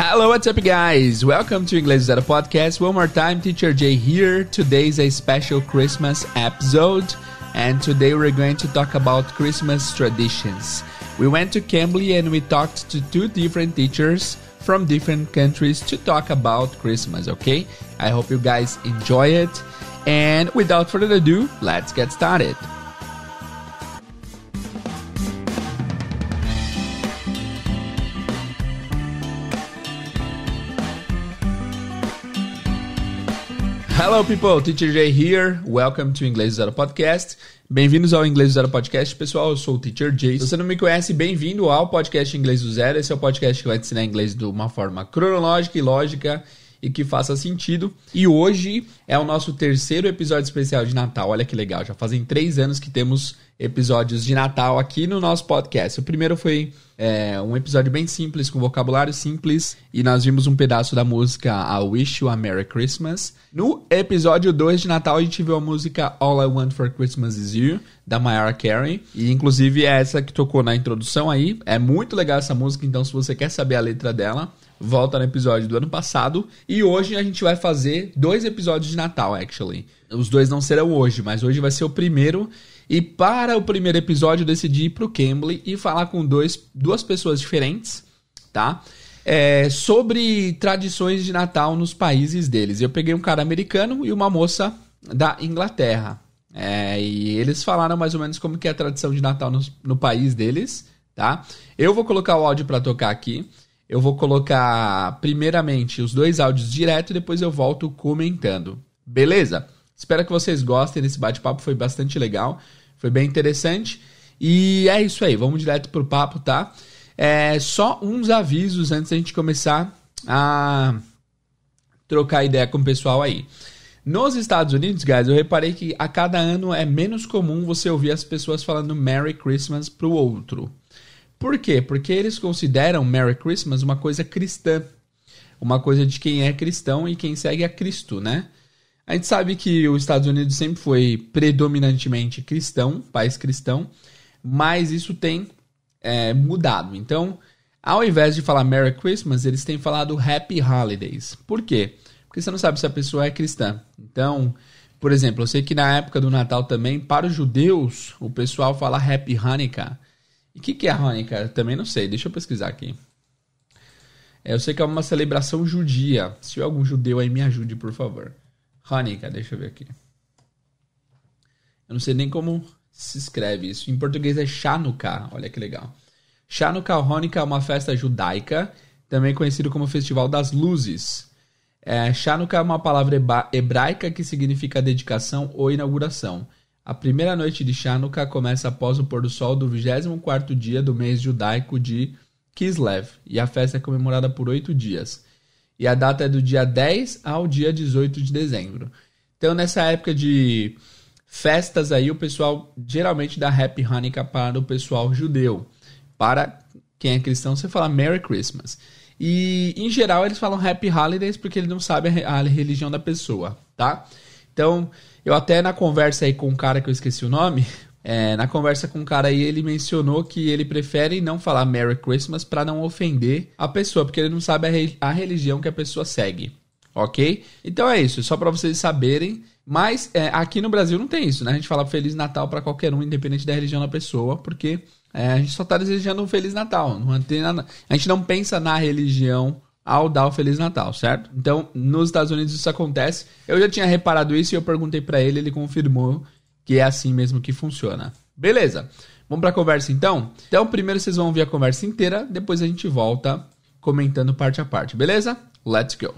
Hello, what's up, guys? Welcome to English is Podcast. One more time, Teacher Jay here. Today's a special Christmas episode, and today we're going to talk about Christmas traditions. We went to Cambly and we talked to two different teachers from different countries to talk about Christmas, okay? I hope you guys enjoy it. And without further ado, let's get started. Hello people, Teacher Jay here. Welcome to Inglês Zero Podcast. Bem-vindos ao Inglês do Zero Podcast. Pessoal, eu sou o Teacher Jay. Se você não me conhece, bem-vindo ao podcast Inglês do Zero. Esse é o podcast que vai te ensinar inglês de uma forma cronológica e lógica e que faça sentido. E hoje é o nosso terceiro episódio especial de Natal. Olha que legal, já fazem três anos que temos episódios de Natal aqui no nosso podcast. O primeiro foi é um episódio bem simples, com vocabulário simples, e nós vimos um pedaço da música I Wish You a Merry Christmas. No episódio 2 de Natal, a gente viu a música All I Want for Christmas Is You, da Mayara Carey. E inclusive é essa que tocou na introdução aí. É muito legal essa música, então se você quer saber a letra dela, volta no episódio do ano passado. E hoje a gente vai fazer dois episódios de Natal, actually. Os dois não serão hoje, mas hoje vai ser o primeiro e para o primeiro episódio eu decidi ir pro Cambly e falar com dois, duas pessoas diferentes, tá? É, sobre tradições de Natal nos países deles. Eu peguei um cara americano e uma moça da Inglaterra. É, e eles falaram mais ou menos como que é a tradição de Natal no, no país deles, tá? Eu vou colocar o áudio para tocar aqui. Eu vou colocar primeiramente os dois áudios direto e depois eu volto comentando. Beleza? Espero que vocês gostem. Esse bate-papo foi bastante legal. Foi bem interessante. E é isso aí, vamos direto pro papo, tá? É, só uns avisos antes da gente começar a trocar ideia com o pessoal aí. Nos Estados Unidos, guys, eu reparei que a cada ano é menos comum você ouvir as pessoas falando Merry Christmas pro outro. Por quê? Porque eles consideram Merry Christmas uma coisa cristã. Uma coisa de quem é cristão e quem segue a Cristo, né? A gente sabe que os Estados Unidos sempre foi predominantemente cristão, país cristão, mas isso tem é, mudado. Então, ao invés de falar Merry Christmas, eles têm falado Happy Holidays. Por quê? Porque você não sabe se a pessoa é cristã. Então, por exemplo, eu sei que na época do Natal também, para os judeus, o pessoal fala Happy Hanukkah. E o que, que é Hanukkah? Também não sei, deixa eu pesquisar aqui. É, eu sei que é uma celebração judia. Se algum judeu aí me ajude, por favor. Hanukkah, deixa eu ver aqui. Eu não sei nem como se escreve isso. Em português é Chanukah, olha que legal. Chanukah Hanukkah é uma festa judaica, também conhecido como Festival das Luzes. É, Chanukah é uma palavra hebraica que significa dedicação ou inauguração. A primeira noite de Chanukah começa após o pôr do sol do 24 dia do mês judaico de Kislev, e a festa é comemorada por oito dias. E a data é do dia 10 ao dia 18 de dezembro. Então, nessa época de festas aí, o pessoal geralmente dá Happy Hanukkah para o pessoal judeu. Para quem é cristão, você fala Merry Christmas. E, em geral, eles falam Happy Holidays porque eles não sabem a religião da pessoa, tá? Então, eu até na conversa aí com um cara que eu esqueci o nome, É, na conversa com o cara aí, ele mencionou que ele prefere não falar Merry Christmas para não ofender a pessoa, porque ele não sabe a, re a religião que a pessoa segue. Ok? Então é isso, só para vocês saberem. Mas é, aqui no Brasil não tem isso, né? A gente fala Feliz Natal para qualquer um, independente da religião da pessoa, porque é, a gente só tá desejando um Feliz Natal. Não é, tem nada, a gente não pensa na religião ao dar o Feliz Natal, certo? Então, nos Estados Unidos isso acontece. Eu já tinha reparado isso e eu perguntei para ele, ele confirmou que é assim mesmo que funciona. Beleza? Vamos para a conversa então? Então, primeiro vocês vão ouvir a conversa inteira, depois a gente volta comentando parte a parte, beleza? Let's go.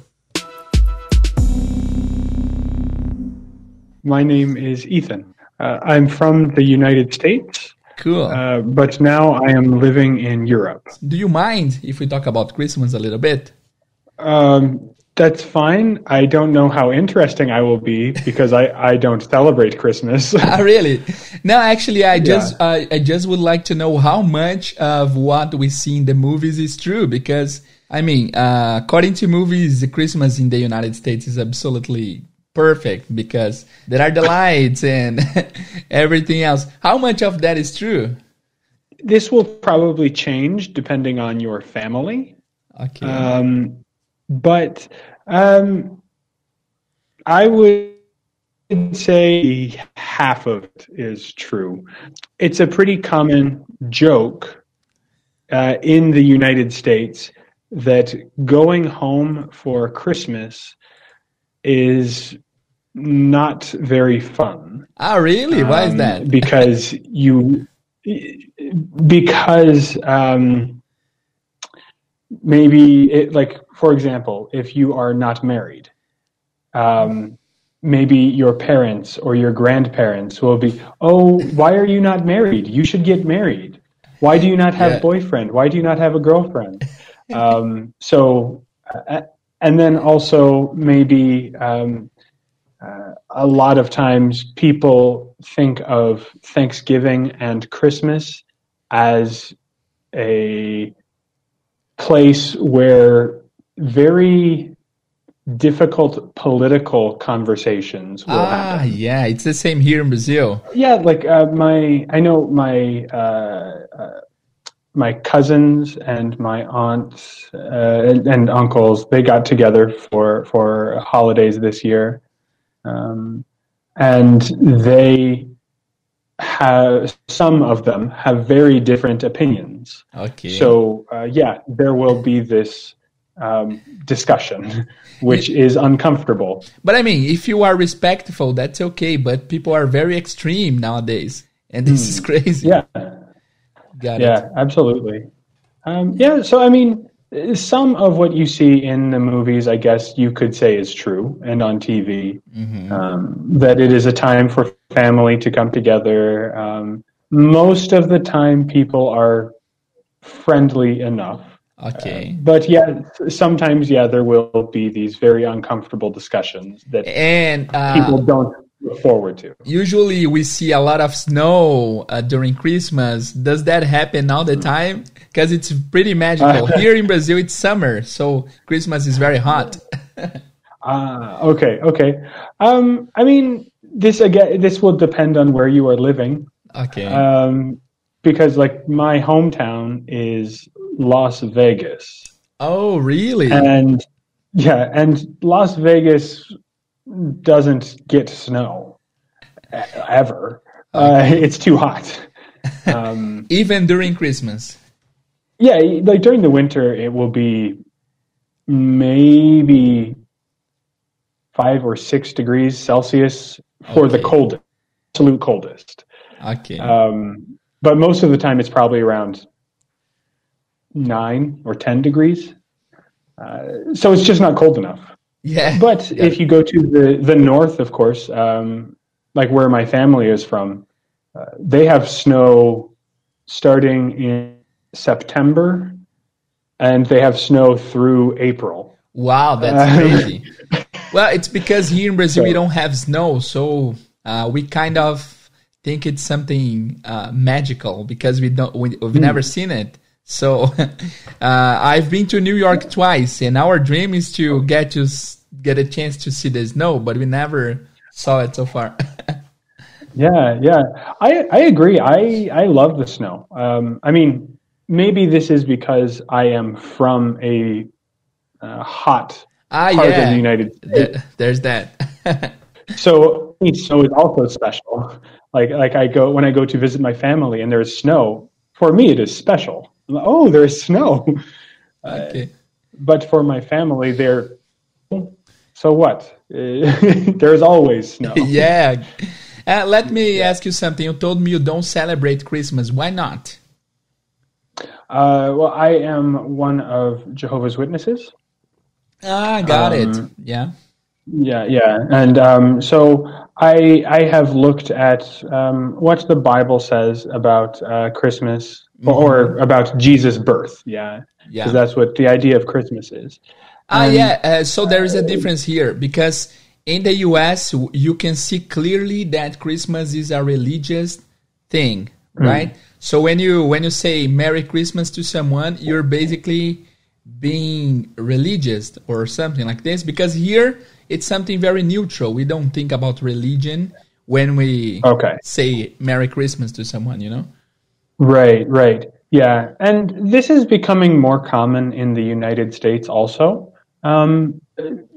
My name is Ethan. Uh, I'm from the United States. Cool. Uh, but now I am living in Europe. Do you mind if we talk about Christmas a little bit? Um, that's fine. I don't know how interesting I will be because I, I don't celebrate Christmas. ah, really? No, actually, I just yeah. I just would like to know how much of what we see in the movies is true because I mean, uh, according to movies, the Christmas in the United States is absolutely perfect because there are the lights and everything else. How much of that is true? This will probably change depending on your family. Okay. Um, but um, I would say half of it is true. It's a pretty common joke uh, in the United States that going home for Christmas is not very fun. Ah, really? Why is um, that? because you because um, maybe it, like for example if you are not married um, maybe your parents or your grandparents will be oh why are you not married you should get married why do you not have yeah. a boyfriend why do you not have a girlfriend um, so uh, and then also maybe um, uh, a lot of times people think of thanksgiving and christmas as a place where very difficult political conversations will ah, happen. Yeah, it's the same here in Brazil. Yeah, like uh, my, I know my uh, uh, my cousins and my aunts and, uh, and, uncles. They got together for for holidays this year, um, and they have some of them have very different opinions. Okay. So uh, yeah, there will be this um, discussion, which is uncomfortable. But I mean, if you are respectful, that's okay. But people are very extreme nowadays, and this mm. is crazy. Yeah. Got yeah, it. absolutely. Um, yeah, so I mean, uh, some of what you see in the movies, I guess you could say, is true, and on TV, mm-hmm. um, that it is a time for family to come together. Um, most of the time, people are friendly enough. Okay. Uh, but yeah, sometimes yeah, there will be these very uncomfortable discussions that and uh, people don't look forward to. Usually, we see a lot of snow uh, during Christmas. Does that happen all the time? Because it's pretty magical. Here in Brazil, it's summer, so Christmas is very hot. Ah, uh, okay, okay. Um, I mean, this again, this will depend on where you are living. Okay. Um, because like my hometown is Las Vegas. Oh, really? And yeah, and Las Vegas doesn't get snow ever. Uh, it's too hot. Um, Even during Christmas. Yeah, like during the winter, it will be maybe five or six degrees Celsius for okay. the coldest, absolute coldest. Okay. Um, but most of the time, it's probably around nine or ten degrees. Uh, so it's just not cold enough. Yeah. But yeah. if you go to the, the north, of course, um, like where my family is from, uh, they have snow starting in September and they have snow through April. Wow, that's uh, crazy. well, it's because here in Brazil so, we don't have snow, so uh, we kind of think it's something uh, magical because we don't we, have hmm. never seen it. So uh, I've been to New York twice, and our dream is to get to get a chance to see the snow, but we never saw it so far. yeah, yeah, I I agree. I I love the snow. Um, I mean, maybe this is because I am from a uh, hot ah, part yeah. of the United States. Th- there's that. so so it's also special. Like like I go when I go to visit my family and there is snow. For me, it is special like, oh, there's snow. Uh, okay. Uh, but for my family, they're so what? there's always snow. yeah. Uh, let me yeah. ask you something. You told me you don't celebrate Christmas. Why not? Uh, well, I am one of Jehovah's Witnesses. Ah, got um, it. Yeah. Yeah, yeah, and um, so I I have looked at um, what the Bible says about uh, Christmas mm-hmm. or about Jesus' birth. Yeah, yeah, because that's what the idea of Christmas is. Ah, um, yeah. Uh, so there is a difference here because in the U.S. you can see clearly that Christmas is a religious thing, hmm. right? Mm. So when you when you say Merry Christmas to someone, you're basically being religious or something like this because here it's something very neutral. We don't think about religion when we okay. say Merry Christmas to someone, you know? Right, right. Yeah. And this is becoming more common in the United States also, um,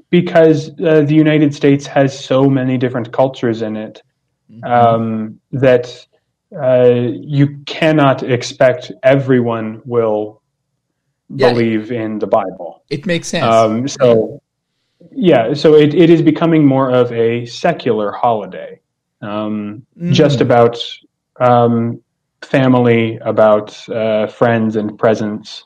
because uh, the United States has so many different cultures in it mm-hmm. um, that uh, you cannot expect everyone will yeah. believe in the Bible. It makes sense. Um, so, yeah, so it, it is becoming more of a secular holiday, um, mm. just about um, family, about uh, friends and presents.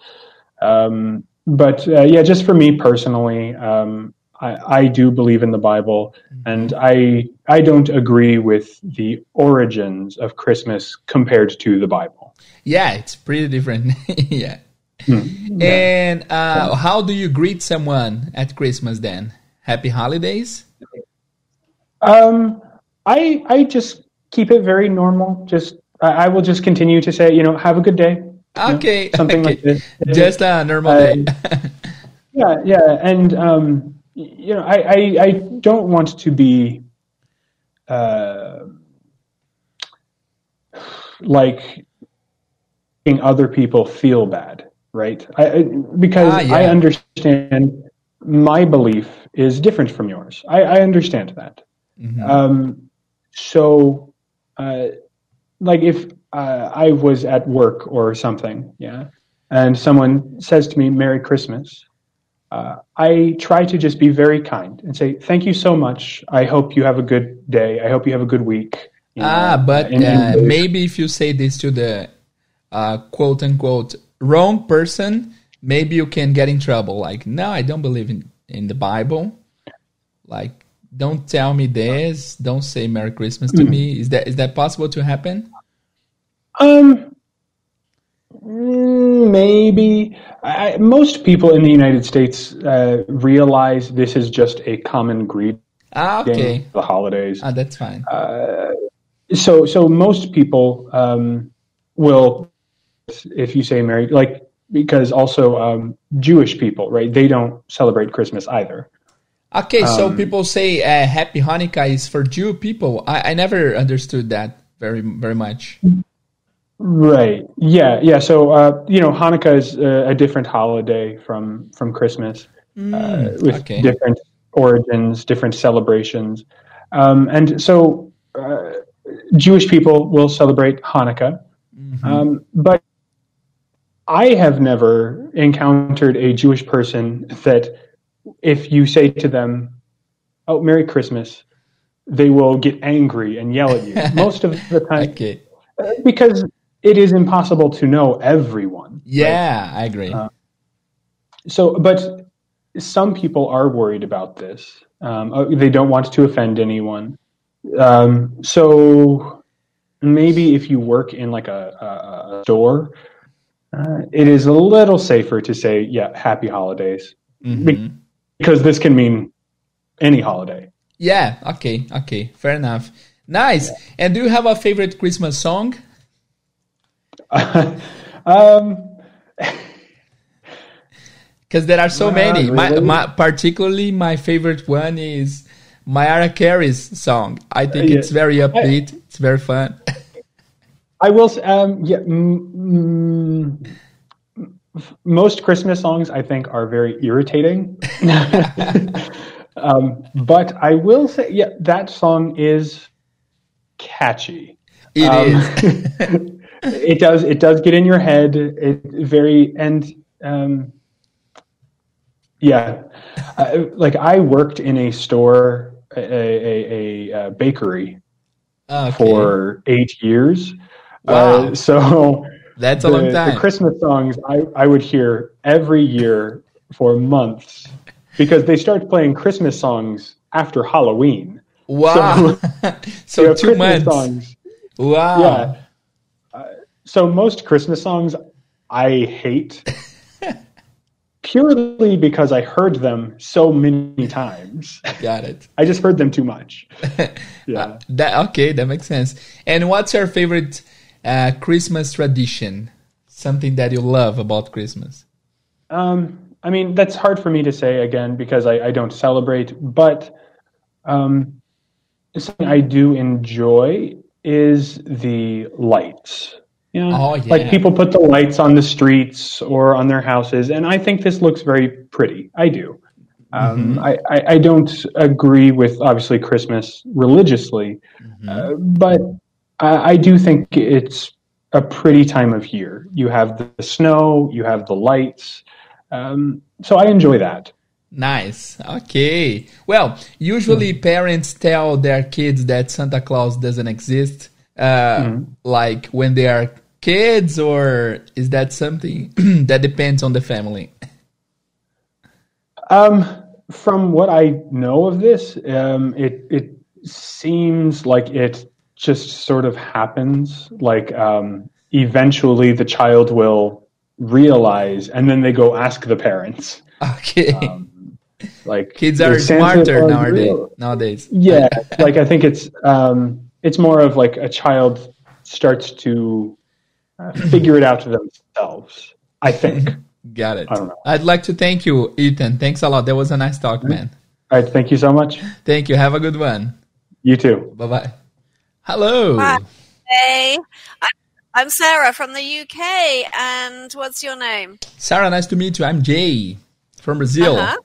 Um, but uh, yeah, just for me personally, um, I, I, do believe in the Bible, mm-hmm. and I I don't agree with the origins of Christmas compared to the Bible. Yeah, it's pretty different. yeah. Mm, And uh, yeah. how do you greet someone at Christmas then? Happy holidays. Um, I I just keep it very normal. Just I, I will just continue to say, you know, have a good day. Okay. You know, something okay. like this. Just a normal uh, day. yeah, yeah, and um, you know, I, I, I don't want to be uh, like making other people feel bad, right? I, because ah, yeah. I understand my belief is different from yours. I, I understand that. Mm-hmm. Um, so. Uh, like if uh, I was at work or something, yeah, and someone says to me "Merry Christmas," uh, I try to just be very kind and say "Thank you so much. I hope you have a good day. I hope you have a good week." know, ah, but uh, maybe if you say this to the uh, quote unquote wrong person, maybe you can get in trouble. Like, no, I don't believe in in the Bible. Like, don't tell me this don't say merry christmas to mm. me is that is that possible to happen um mm, maybe I, most people in the united states uh, realize this is just a common greeting ah, okay. the holidays ah, that's fine uh, so so most people um, will if you say merry like because also um, jewish people right they don't celebrate christmas either Okay, um, so people say uh, Happy Hanukkah is for Jew people. I, I never understood that very very much. Right. Yeah. Yeah. So uh, you know, Hanukkah is a, uh, a, different holiday from from Christmas, uh, mm, uh, with okay. different origins, different celebrations, um, and so uh, Jewish people will celebrate Hanukkah, mm-hmm. um, but I have never encountered a Jewish person that if you say to them, "Oh, Merry Christmas," they will get angry and yell at you most of the time okay. Uh, because it is impossible to know everyone. Yeah, right? I agree. Uh, so, but some people are worried about this. Um, oh, they don't want to offend anyone. Um, so maybe if you work in like a, a, a store, uh, it is a little safer to say, yeah, happy holidays. Mm-hmm because this can mean any holiday. Yeah, okay, okay, fair enough. Nice. Yeah. And do you have a favorite Christmas song? um, because there are so many. Really? My, my, particularly, my favorite one is Mariah Carey's song. I think yeah. it's very upbeat. It's very fun. I will. Um, yeah. Mm, mm, most Christmas songs, I think, are very irritating. um, but I will say, yeah, that song is catchy. It um, is. it does. It does get in your head. It very and um, yeah, uh, like I worked in a store, a, a, a, bakery, okay. for eight years. Uh, wow. Uh, so that's the, a long time. The Christmas songs I, I would hear every year for months because they start playing Christmas songs after Halloween. Wow. So, so two Christmas months. Songs, wow. Yeah. Uh, so most Christmas songs I hate purely because I heard them so many times. Got it. I just heard them too much. yeah. Uh, that okay, that makes sense. And what's your favorite uh, Christmas tradition, something that you love about Christmas? Um, I mean, that's hard for me to say again because I, I don't celebrate, but um, something I do enjoy is the lights. You know, oh, yeah. like people put the lights on the streets or on their houses, and I think this looks very pretty. I do. Um, mm-hmm. I, I, I, don't agree with obviously Christmas religiously, mm-hmm. uh, but I, do think it's a pretty time of year. You have the snow, you have the lights. Um, so I enjoy that. Nice. Okay. Well, usually mm. parents tell their kids that Santa Claus doesn't exist, uh, mm. like when they are kids, or is that something that depends on the family? Um, from what I know of this, um, it it seems like it just sort of happens. Like um, eventually the child will realize, and then they go ask the parents. Okay. Um, like kids are smarter are nowadays. Nowadays. Yeah, like I think it's um, it's more of like a child starts to uh, figure it out to themselves. I think. Got it. I would like to thank you, Ethan. Thanks a lot. That was a nice talk, mm-hmm. man. All right. Thank you so much. Thank you. Have a good one. You too. Bye bye. Hello. Hi. Hey. I'm Sarah from the UK. And what's your name? Sarah, nice to meet you. I'm Jay from Brazil. Uh-huh.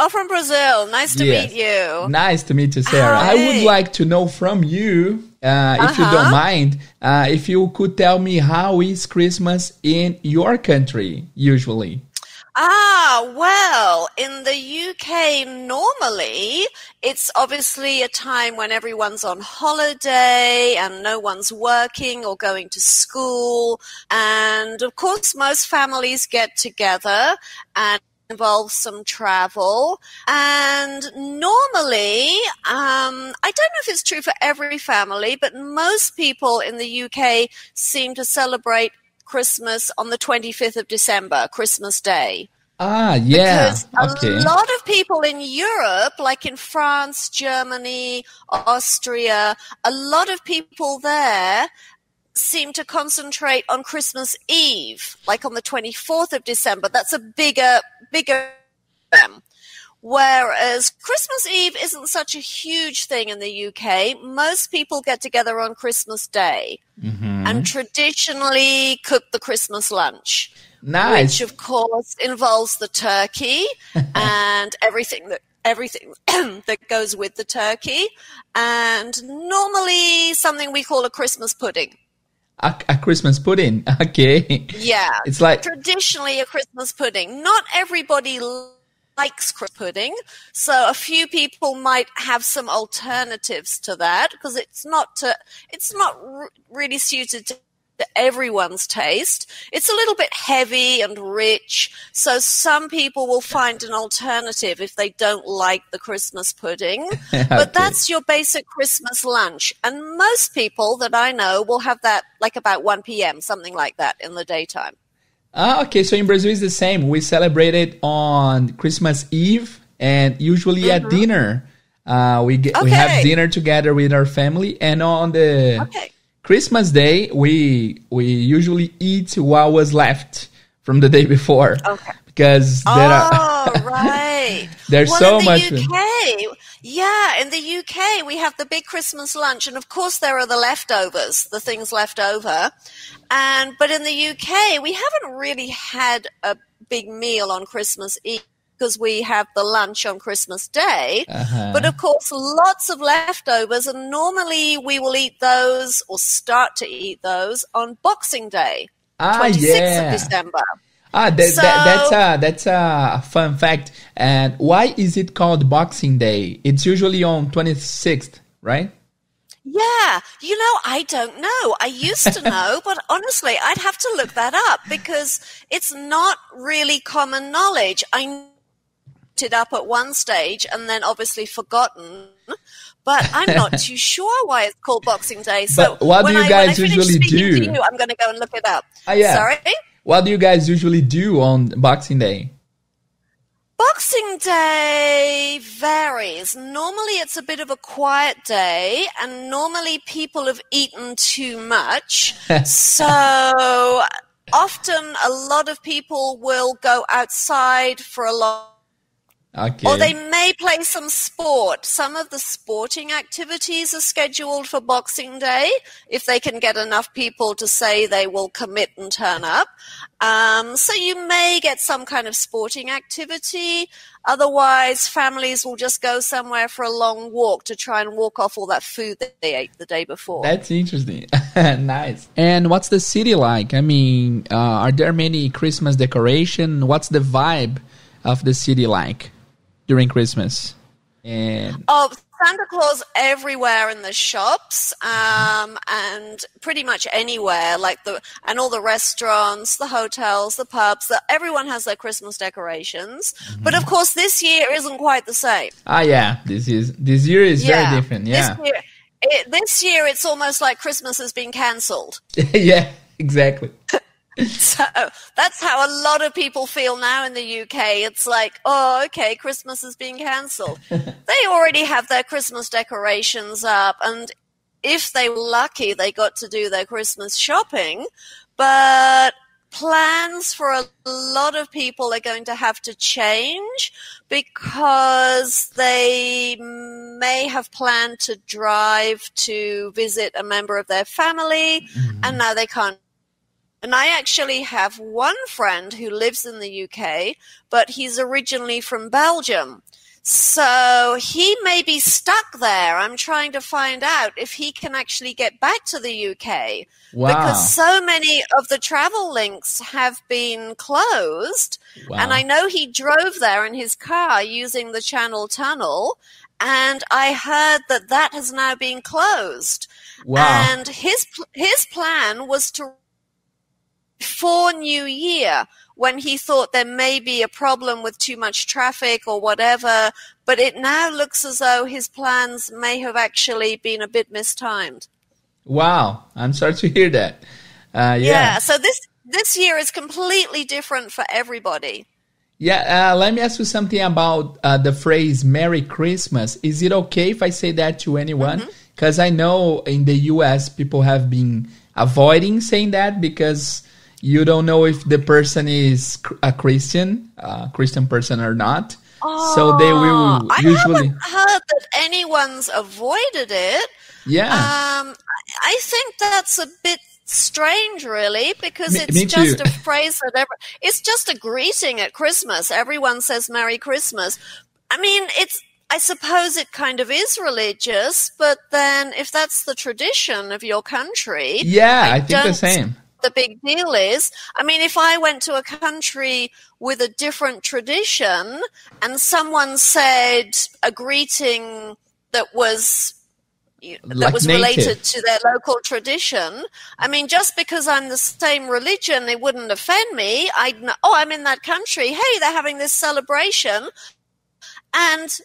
Oh, from Brazil. Nice to yes. meet you. Nice to meet you, Sarah. Hi. I would like to know from you, uh, uh-huh. if you don't uh-huh. mind, uh, if you could tell me how is Christmas in your country usually. Ah, well, in the UK, normally it's obviously a time when everyone's on holiday and no one's working or going to school. And of course, most families get together and involves some travel. And normally, um, I don't know if it's true for every family, but most people in the UK seem to celebrate Christmas on the 25th of December, Christmas Day. Ah, yeah. Because okay. a lot of people in Europe, like in France, Germany, Austria, a lot of people there seem to concentrate on Christmas Eve, like on the 24th of December. That's a bigger, bigger Whereas Christmas Eve isn't such a huge thing in the UK. Most people get together on Christmas Day mm-hmm. and traditionally cook the Christmas lunch. Nice. Which of course involves the turkey and everything that everything that goes with the turkey and normally something we call a Christmas pudding. A, a, Christmas pudding. Okay. Yeah. It's like traditionally a Christmas pudding. Not everybody likes pudding. So a few people might have some alternatives to that because it's not to, it's not r- really suited to everyone's taste. It's a little bit heavy and rich, so some people will find an alternative if they don't like the Christmas pudding. okay. But that's your basic Christmas lunch. And most people that I know will have that like about 1 p.m., something like that in the daytime. Ah, okay. So in Brazil it's the same. We celebrate it on Christmas Eve and usually mm-hmm. at dinner. Uh, we get, okay. we have dinner together with our family, and on the okay. Christmas Day we we usually eat what was left from the day before. Okay because there oh, are right. There's well, so the much. UK, yeah, in the UK we have the big Christmas lunch, and of course there are the leftovers, the things left over, and but in the UK we haven't really had a big meal on Christmas Eve because we have the lunch on Christmas Day. Uh-huh. But of course, lots of leftovers, and normally we will eat those or start to eat those on Boxing Day, ah, 26th yeah. of December. Ah, that, so, that, that's a that's a fun fact. And why is it called Boxing Day? It's usually on twenty sixth, right? Yeah, you know, I don't know. I used to know, but honestly, I'd have to look that up because it's not really common knowledge. I it up at one stage and then obviously forgotten. But I'm not too sure why it's called Boxing Day. So but what do you I, guys usually do? You, I'm going to go and look it up. Uh, yeah. Sorry. What do you guys usually do on Boxing Day? Boxing Day varies. Normally it's a bit of a quiet day and normally people have eaten too much. so often a lot of people will go outside for a long Okay. Or they may play some sport. Some of the sporting activities are scheduled for Boxing Day if they can get enough people to say they will commit and turn up. Um, so you may get some kind of sporting activity. Otherwise, families will just go somewhere for a long walk to try and walk off all that food that they ate the day before. That's interesting. nice. And what's the city like? I mean, uh, are there many Christmas decorations? What's the vibe of the city like? during Christmas? And oh, Santa Claus everywhere in the shops, um, and pretty much anywhere, like the and all the restaurants, the hotels, the pubs. The, everyone has their Christmas decorations, mm-hmm. but of course, this year isn't quite the same. Ah, yeah, this is this year is yeah. very different. Yeah, this year, it, this year it's almost like Christmas has been cancelled. yeah, exactly. so that's how a lot of people feel now in the UK. It's like, oh, okay, Christmas is being cancelled. they already have their Christmas decorations up, and if they were lucky, they got to do their Christmas shopping. But plans for a lot of people are going to have to change because they may have planned to drive to visit a member of their family, mm-hmm. and now they can't and I actually have one friend who lives in the UK, but he's originally from Belgium. So he may be stuck there. I'm trying to find out if he can actually get back to the UK. Wow. Because so many of the travel links have been closed. Wow. And I know he drove there in his car using the Channel Tunnel. And I heard that that has now been closed. Wow. And his, his plan was to for New Year when he thought there may be a problem with too much traffic or whatever. But it now looks as though his plans may have actually been a bit mistimed. Wow, I'm sorry to hear that. Uh, yeah. yeah. So this this year is completely different for everybody. Yeah. Uh, let me ask you something about uh, the phrase "Merry Christmas." Is it okay if I say that to anyone? Because mm-hmm. mm -hmm. I know in the U.S. people have been avoiding saying that because you don't know if the person is a Christian, a Christian person or not. Oh, so they ah, will usually. I haven't heard that anyone's avoided it. Yeah. Um, I think that's a bit strange really because me, it's me just a phrase that ever it's just a greeting at christmas everyone says merry christmas i mean it's i suppose it kind of is religious but then if that's the tradition of your country yeah i, I think the same the big deal is. I mean, if I went to a country with a different tradition and someone said a greeting that was that like was native. related to their local tradition. I mean, just because I'm the same religion, they wouldn't offend me. I would oh, I'm in that country. Hey, they're having this celebration, and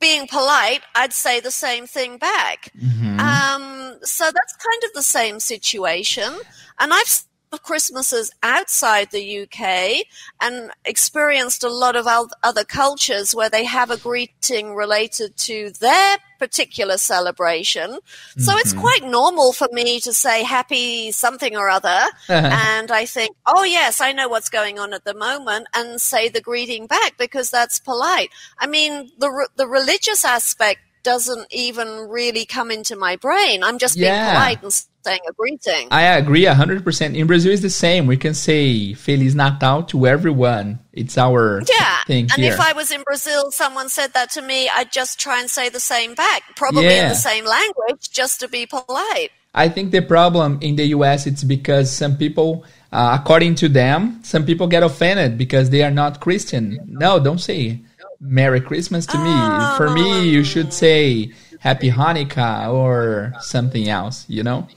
being polite, I'd say the same thing back. Mm-hmm. Um, so that's kind of the same situation. And I've Christmases outside the UK and experienced a lot of other cultures where they have a greeting related to their particular celebration. Mm-hmm. So it's mm-hmm. quite normal for me to say happy something or other. Uh-huh. and I think, oh, yes, I know what's going on at the moment and say the greeting back because that's polite. I mean, the, the religious aspect doesn't even really come into my brain. I'm just yeah. being polite and a greeting. I agree 100%. In Brazil, it's the same. We can say Feliz Natal to everyone. It's our yeah. thing And here. if I was in Brazil, someone said that to me, I'd just try and say the same back, probably yeah. in the same language, just to be polite. I think the problem in the US it's because some people, uh, according to them, some people get offended because they are not Christian. No, don't say Merry Christmas to oh. me. For me, you should say Happy Hanukkah or something else. You know.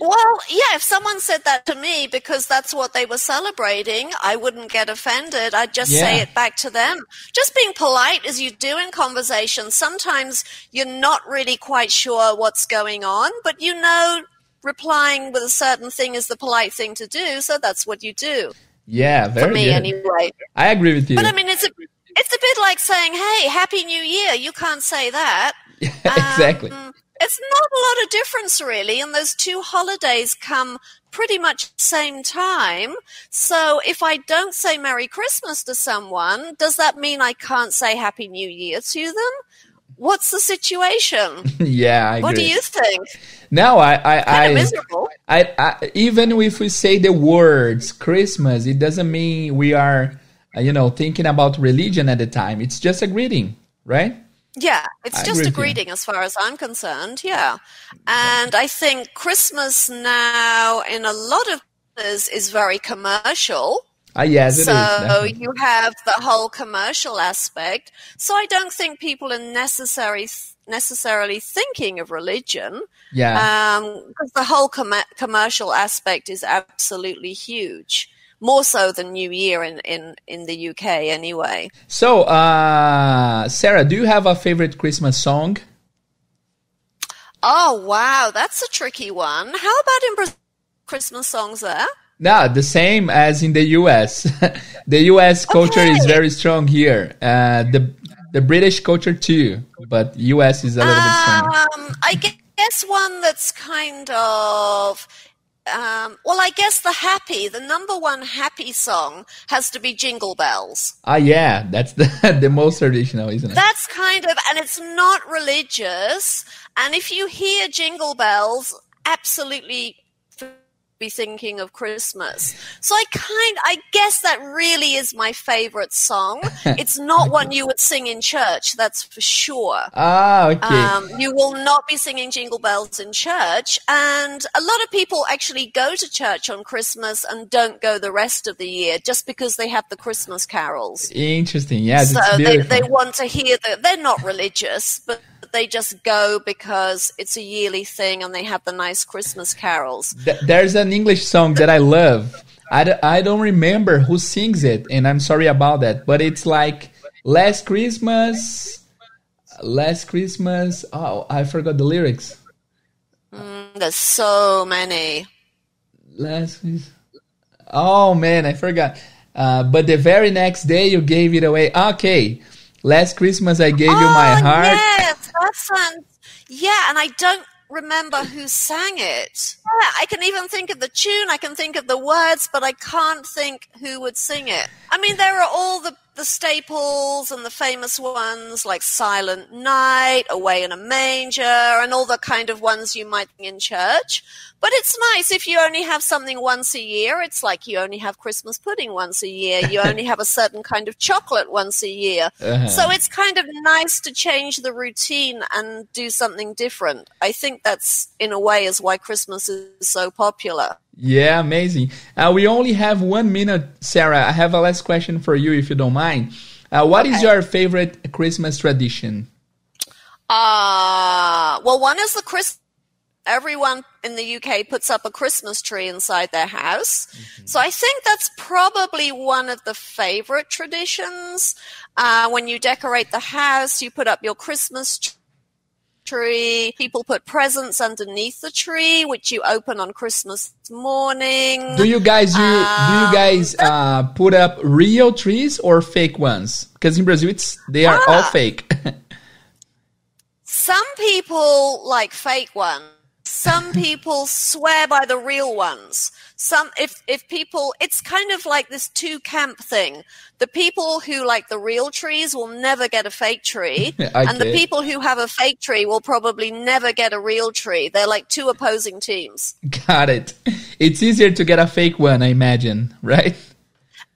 Well, yeah, if someone said that to me because that's what they were celebrating, I wouldn't get offended. I'd just yeah. say it back to them. Just being polite as you do in conversation. Sometimes you're not really quite sure what's going on, but you know replying with a certain thing is the polite thing to do, so that's what you do. Yeah, very For me good. anyway. I agree with you. But I mean it's a it's a bit like saying, Hey, happy new year. You can't say that. exactly. Um, it's not a lot of difference really, and those two holidays come pretty much same time. So if I don't say Merry Christmas to someone, does that mean I can't say Happy New Year to them? What's the situation? yeah, I what agree. do you think? No, I, I, I, miserable. I, I, even if we say the words Christmas, it doesn't mean we are, you know, thinking about religion at the time. It's just a greeting, right? Yeah, it's I just a greeting as far as I'm concerned. Yeah. And I think Christmas now in a lot of places is very commercial. Ah, yes, so you have the whole commercial aspect. So I don't think people are necessary necessarily thinking of religion. Yeah. Because um, the whole com- commercial aspect is absolutely huge more so than New Year in in in the UK anyway. So, uh, Sarah, do you have a favorite Christmas song? Oh wow, that's a tricky one. How about in Brazil? Christmas songs there? No, the same as in the U.S. the U.S. Okay. culture is very strong here. Uh, the the British culture too, but U.S. is a little um, bit stronger. Um, I guess one that's kind of um, well, I guess the happy, the number one happy song has to be Jingle Bells. Ah, yeah, that's the, the most traditional, isn't it? That's kind of, and it's not religious. And if you hear Jingle Bells, absolutely be thinking of Christmas. So I kind I guess that really is my favorite song. it's not one you would sing in church, that's for sure. Ah, okay. Um, you will not be singing jingle bells in church and a lot of people actually go to church on Christmas and don't go the rest of the year just because they have the Christmas carols. Interesting. Yeah, so they, they want to hear that they're not religious, but but they just go because it's a yearly thing and they have the nice Christmas carols. There's an English song that I love. I d- I don't remember who sings it, and I'm sorry about that, but it's like Last Christmas. Last Christmas. Oh, I forgot the lyrics. Mm, there's so many. Last Christmas. Oh, man, I forgot. Uh, but the very next day, you gave it away. Okay. Last Christmas I gave oh, you my oh, heart. Yes, that sounds. Yeah, and I don't remember who sang it. Yeah, I can even think of the tune, I can think of the words, but I can't think who would sing it. I mean, there are all the the staples and the famous ones like Silent Night, Away in a Manger, and all the kind of ones you might be in church. But it's nice if you only have something once a year. It's like you only have Christmas pudding once a year. You only have a certain kind of chocolate once a year. Uh-huh. So it's kind of nice to change the routine and do something different. I think that's in a way is why Christmas is so popular. Yeah, amazing. Uh, we only have one minute, Sarah. I have a last question for you, if you don't mind. Uh, what okay. is your favorite Christmas tradition? Uh, well, one is the Christmas. Everyone in the UK puts up a Christmas tree inside their house. Mm -hmm. So I think that's probably one of the favorite traditions. Uh, when you decorate the house, you put up your Christmas tree tree. People put presents underneath the tree, which you open on Christmas morning. Do you guys do, um, do you um, guys uh, put up real trees or fake ones? Because in Brazil, it's they are all ah. fake. some people like fake ones. Some people swear by the real ones some if if people it's kind of like this two camp thing the people who like the real trees will never get a fake tree and did. the people who have a fake tree will probably never get a real tree they're like two opposing teams got it it's easier to get a fake one i imagine right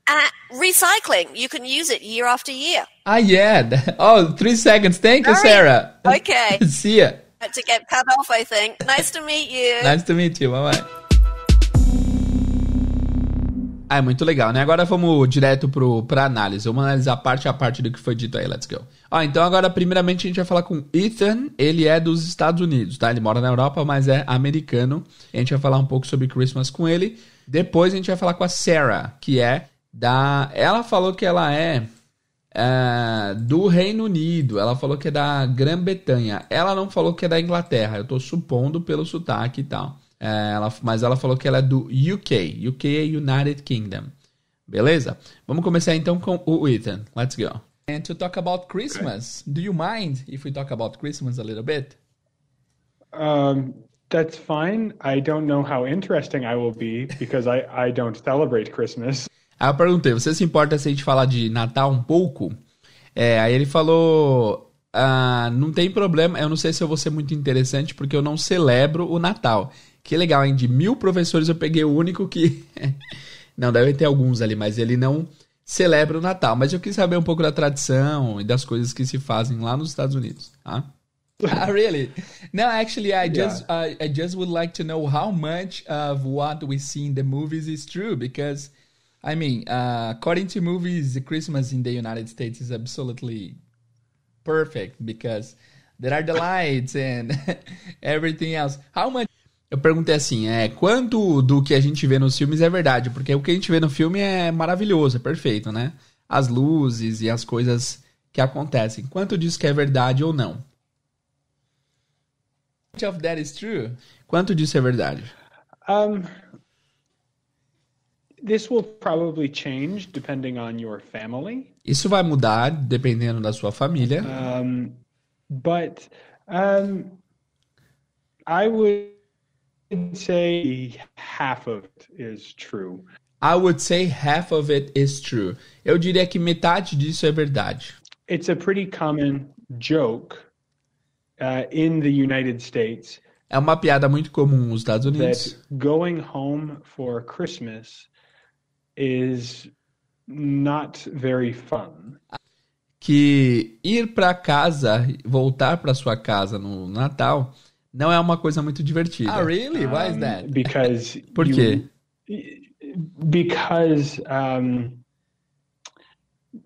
uh, recycling you can use it year after year ah yeah oh three seconds thank you sarah okay see ya to get cut off i think nice to meet you nice to meet you bye-bye Ah, é muito legal, né? Agora vamos direto pro, pra análise. Vamos analisar parte a parte do que foi dito aí. Let's go. Ah, então agora, primeiramente, a gente vai falar com Ethan. Ele é dos Estados Unidos, tá? Ele mora na Europa, mas é americano. A gente vai falar um pouco sobre Christmas com ele. Depois a gente vai falar com a Sarah, que é da. Ela falou que ela é. é do Reino Unido. Ela falou que é da Grã-Bretanha. Ela não falou que é da Inglaterra. Eu tô supondo pelo sotaque e tal. É, ela, mas ela falou que ela é do UK. UK é United Kingdom. Beleza? Vamos começar então com o Ethan. Let's go. And to talk about Christmas, do you mind if we talk about Christmas a little bit? Um, that's fine. I don't know how interesting I will be because I, I don't celebrate Christmas. Aí ah, eu perguntei, você se importa se a gente falar de Natal um pouco? É, aí ele falou, ah, não tem problema, eu não sei se eu vou ser muito interessante porque eu não celebro o Natal. Que legal, hein? De mil professores eu peguei o único que. não, deve ter alguns ali, mas ele não celebra o Natal. Mas eu quis saber um pouco da tradição e das coisas que se fazem lá nos Estados Unidos, tá? Ah, really? No, actually, I just yeah. uh, I just would like to know how much of what we see in the movies is true because, I mean, uh, according to movies, the Christmas in the United States is absolutely perfect because there are the lights and everything else. How much eu perguntei assim, é, quanto do que a gente vê nos filmes é verdade? Porque o que a gente vê no filme é maravilhoso, é perfeito, né? As luzes e as coisas que acontecem. Quanto disso que é verdade ou não? Much of that is true. Quanto disso é verdade? Um, this will probably change depending on your family. Isso vai mudar dependendo da sua família. Um, but um, I would would say half of it is true. I would say half of it is true. Eu diria que metade disso é verdade. It's a pretty common joke uh, in the United States. É uma piada muito comum nos Estados Unidos. That going home for Christmas is not very fun. Que ir para casa, voltar para sua casa no Natal não é uma coisa muito divertida. Ah, really? Why is that? Um, because Por quê? You, because um,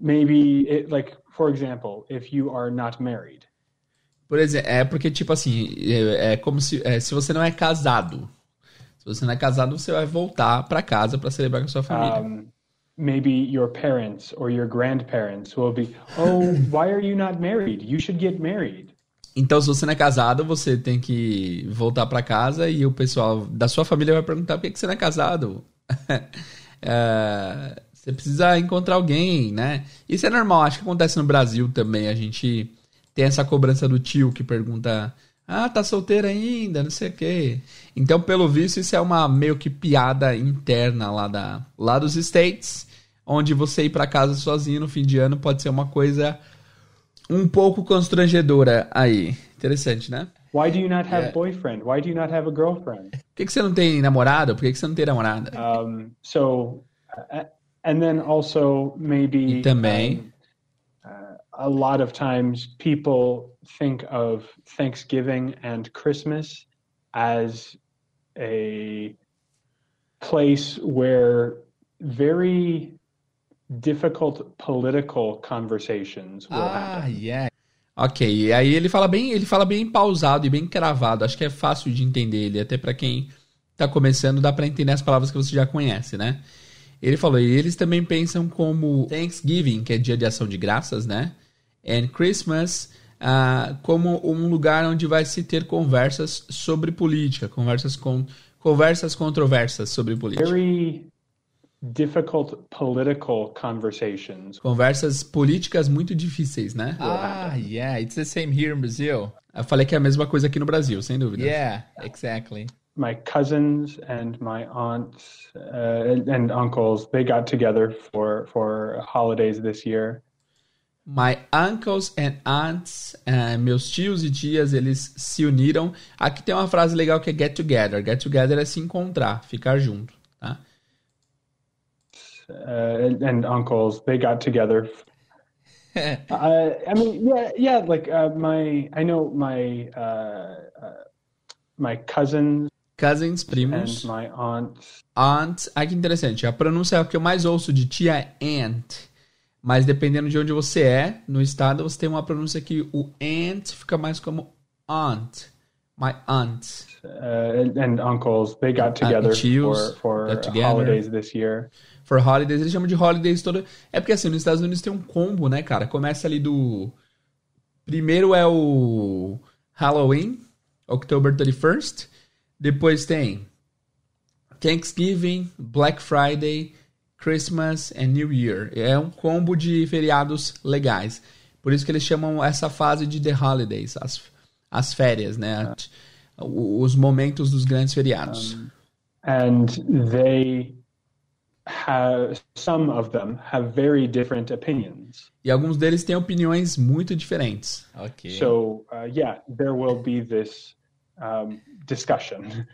maybe it, like for example, if you are not married. Por exemplo, é porque tipo assim, é, é como se é, se você não é casado. Se você não é casado, você vai voltar para casa para celebrar com a sua família. Um, maybe your parents or your grandparents will be, "Oh, why are you not married? You should get married." Então, se você não é casado, você tem que voltar para casa e o pessoal da sua família vai perguntar por que, você não é casado. é, você precisa encontrar alguém, né? Isso é normal, acho que acontece no Brasil também. A gente tem essa cobrança do tio que pergunta: Ah, tá solteiro ainda, não sei o quê. Então, pelo visto, isso é uma meio que piada interna lá, da, lá dos States, onde você ir para casa sozinho no fim de ano pode ser uma coisa um pouco constrangedora aí. Interessante, né? Why do you not have yeah. É. boyfriend? Why do you not have a girlfriend? Por que, que você não tem namorado? Por que, que você não tem namorada? Um, so, and then also maybe. E também. Um, uh, a lot of times people think of Thanksgiving and Christmas as a place where very difficult political conversations will ah, happen. Yeah. Ok, e aí ele fala bem, ele fala bem pausado e bem cravado. Acho que é fácil de entender ele, até para quem tá começando, dá para entender as palavras que você já conhece, né? Ele falou, e eles também pensam como Thanksgiving, que é dia de ação de graças, né? And Christmas, uh, como um lugar onde vai se ter conversas sobre política, conversas com conversas controversas sobre política. Very difficult political conversations. Conversas políticas muito difíceis, né? Ah, yeah, it's the same here in Brazil. Eu falei que é a mesma coisa aqui no Brasil, sem dúvida. Yeah, exactly. My cousins and my aunts uh, and uncles, they got together for for holidays this year. My uncles and aunts, uh, meus tios e tias, eles se uniram. Aqui tem uma frase legal que é get together. Get together é se encontrar, ficar junto, tá? uh, and uncles they got together uh, I mean, yeah, yeah. Like uh, my, I know my uh, uh, my cousins, cousins, primos, and my aunt. Aunt. Ah, que interessante. A pronúncia é que eu mais ouço de tia é aunt, mas dependendo de onde você é, no estado você tem uma pronúncia que o aunt fica mais como aunt. My aunt uh, and uncles they got ah, together tios, for, for got together. holidays this year for Holidays, eles chamam de Holidays toda. É porque assim, nos Estados Unidos tem um combo, né, cara? Começa ali do. Primeiro é o Halloween, October 31st. Depois tem Thanksgiving, Black Friday, Christmas and New Year. É um combo de feriados legais. Por isso que eles chamam essa fase de The Holidays, as, as férias, né? É. Os momentos dos grandes feriados. Um, and they some of them have very different opinions. E alguns deles têm opiniões muito diferentes. Ok. So, uh, yeah, there will be this um, discussion.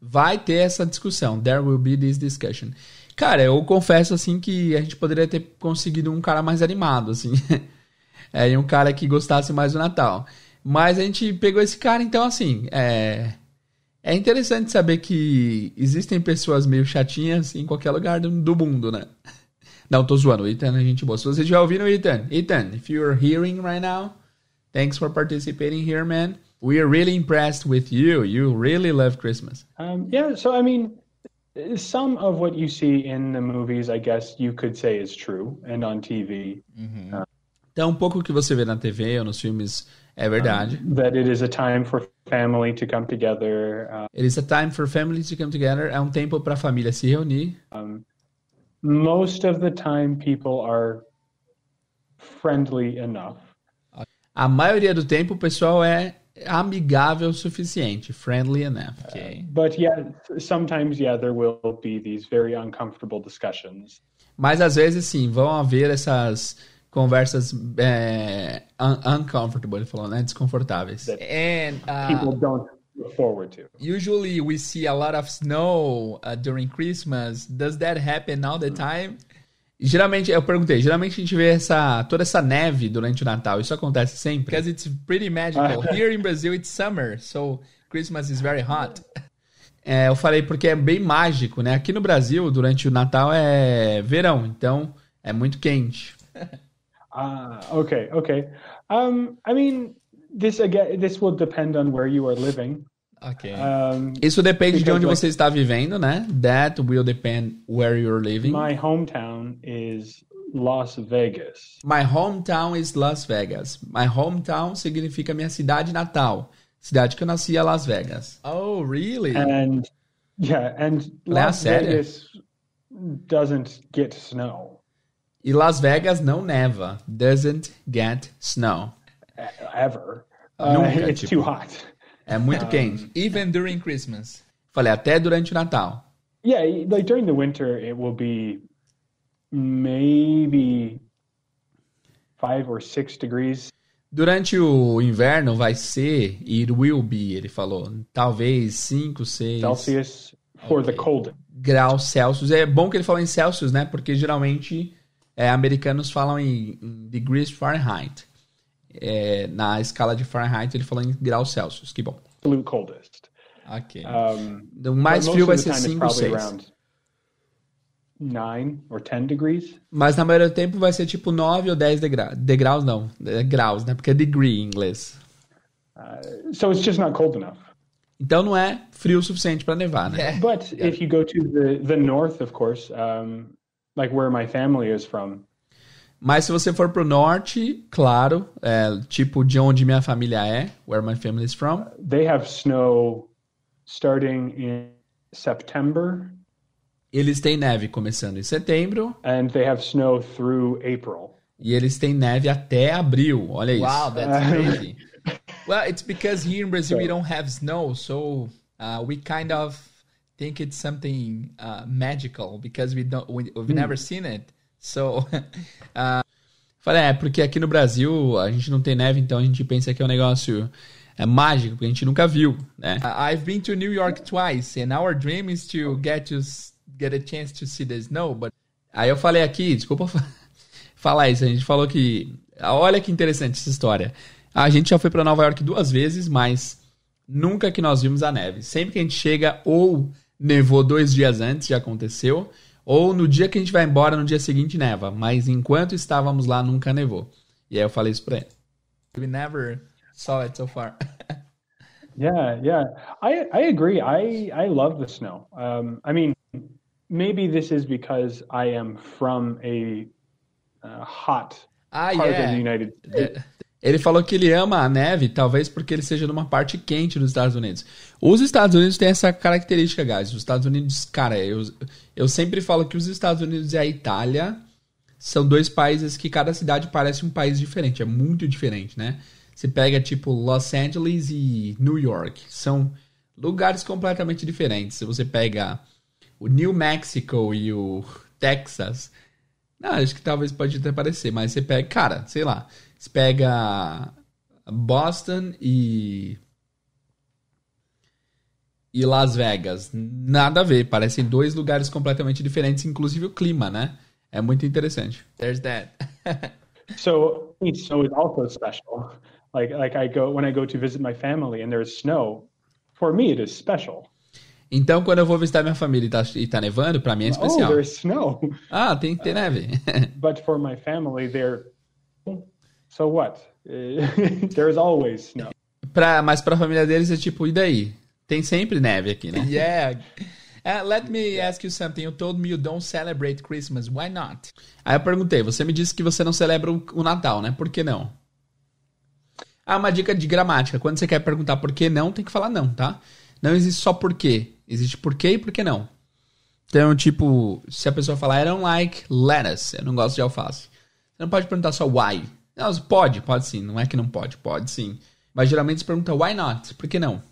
Vai ter essa discussão. There will be this discussion. Cara, eu confesso assim que a gente poderia ter conseguido um cara mais animado, assim. é, um cara que gostasse mais do Natal. Mas a gente pegou esse cara, então assim, é é interessante saber que existem pessoas meio chatinhas em qualquer lugar do mundo, né? Não, tô zoando. O Ethan é gente boa. Se você estiver ouvindo, Ethan, Ethan, if you're hearing right now, thanks for participating here, man. We are really impressed with you. You really love Christmas. Um, yeah, so I mean, some of what you see in the movies, I guess you could say is true, and on TV. Uhum. Uh, então, um pouco que você vê na TV ou nos filmes é verdade. Um, that it is a time for family to come together. Uh, it is a time for family to come together. É um tempo para a família se reunir. Um, most of the time people are friendly enough. A maioria do tempo o pessoal é amigável o suficiente, friendly enough. Okay. Uh, but yeah, sometimes yeah, there will be these very uncomfortable discussions. Mas às vezes sim, vão haver essas conversas é, un uncomfortable, ele falou, né? Desconfortáveis. And, uh, people don't look forward to. Usually we see a lot of snow uh, during Christmas. Does that happen all the time? Geralmente, eu perguntei, geralmente a gente vê essa, toda essa neve durante o Natal. Isso acontece sempre? Because it's pretty magical. Ah. Here in Brazil it's summer, so Christmas is very hot. É, eu falei porque é bem mágico, né? Aqui no Brasil, durante o Natal é verão, então é muito quente. Ah, okay, okay. Um, I mean, this again, this will depend on where you are living. Okay. Um, Isso depende de onde like, você está vivendo, né? That will depend where you're living. My hometown is Las Vegas. My hometown is Las Vegas. My hometown significa minha cidade natal. Cidade que eu nasci é Las Vegas. Oh, really? And yeah, and Las, Las Vegas doesn't get snow. E Las Vegas não neva. Doesn't get snow. Ever. Uh, Nunca, uh, it's tipo. too hot. É muito um, quente. Even during Christmas. Falei, até durante o Natal. Yeah, like during the winter it will be maybe five or six degrees. Durante o inverno vai ser, it will be, ele falou, talvez 5, 6... Celsius for okay. the cold. Graus Celsius. É bom que ele fale em Celsius, né? Porque geralmente é, americanos falam em, em degrees Fahrenheit. É, na escala de Fahrenheit, ele falou em graus Celsius. Que bom. Blue coldest. Ok. Um, o mais frio vai ser 5 6. 9 or 10 degrees. Mas na maioria do tempo vai ser tipo 9 ou 10 degra degraus, não. É, graus, né? Porque é degree em inglês. Uh, so it's just not cold enough. Então não é frio o suficiente para nevar, né? É. But é. if you go to the, the north, of course, um, like where my family is from. Mas se você for pro norte, claro, é, tipo de onde minha família é, where my family is from. They have snow starting in September. Eles têm neve começando em setembro. And they have snow through April. E eles têm neve até abril. Olha isso. Wow, that's crazy. well, it's because here in Brazil so, we don't have snow, so uh, we kind of think it's something uh, magical because we don't we, we've hum. never seen it. So, uh, falei, é porque aqui no Brasil a gente não tem neve, então a gente pensa que é um negócio é mágico porque a gente nunca viu, né? Uh, I've been to New York twice and our dream is to get to get a chance to see the snow, but aí eu falei aqui, desculpa falar isso, a gente falou que olha que interessante essa história. A gente já foi para Nova York duas vezes, mas nunca que nós vimos a neve. Sempre que a gente chega ou nevou dois dias antes, já aconteceu. Ou no dia que a gente vai embora, no dia seguinte neva. Mas enquanto estávamos lá, nunca nevou. E aí eu falei isso pra ele. We never saw it so far. yeah, yeah. I, I agree. I, I love the snow. Um, I mean, maybe this is because I am from a uh, hot ah, part yeah. of the United States. Ele falou que ele ama a neve, talvez porque ele seja numa parte quente dos Estados Unidos. Os Estados Unidos têm essa característica, guys. Os Estados Unidos, cara, eu, eu sempre falo que os Estados Unidos e a Itália são dois países que cada cidade parece um país diferente. É muito diferente, né? Você pega, tipo, Los Angeles e New York. São lugares completamente diferentes. Se você pega o New Mexico e o Texas. Não, acho que talvez pode até parecer, mas você pega, cara, sei lá. Você pega Boston e e Las Vegas. Nada a ver, parecem dois lugares completamente diferentes, inclusive o clima, né? É muito interessante. There's that. so, snow is also special. Like, like I go when I go to visit my family and there's snow. For me, it is special. Então, quando eu vou visitar minha família e tá, e tá nevando, para mim é oh, especial. Oh, there's snow. Ah, tem que ter neve. But for my family, they're so what? there's always snow. Pra, mas para a família deles é tipo, e daí? Tem sempre neve aqui, né? Yeah. Uh, let me ask you something. You told me you don't celebrate Christmas. Why not? Aí eu perguntei, você me disse que você não celebra o Natal, né? Por que não? Ah, uma dica de gramática. Quando você quer perguntar por que não, tem que falar não, tá? Não existe só por quê. Existe por quê e por que não. Então, tipo, se a pessoa falar I don't like lettuce, eu não gosto de alface. Você não pode perguntar só why. Não, pode, pode sim. Não é que não pode, pode sim. Mas geralmente você pergunta why not, por que não?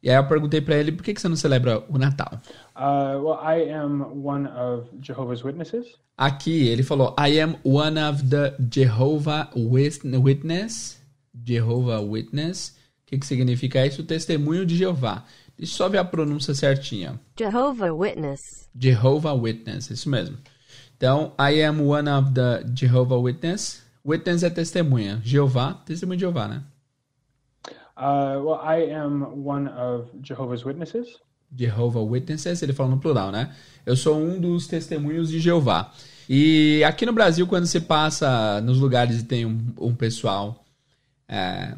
E aí eu perguntei para ele, por que, que você não celebra o Natal? Uh, well, I am one of Jehovah's Witnesses. Aqui ele falou, I am one of the Jehovah Witness. Jehovah Witness. O que, que significa isso? Testemunho de Jeová. Deixa só ver a pronúncia certinha. Jehovah Witness. Jehovah Witness, isso mesmo. Então, I am one of the Jehovah Witness. Witness é testemunha. Jeová, testemunho de Jeová, né? Uh, well, I am one of Jehovah's Witnesses. Jehovah Witnesses, ele fala no plural, né? Eu sou um dos testemunhos de Jeová. E aqui no Brasil, quando você passa nos lugares e tem um, um pessoal é,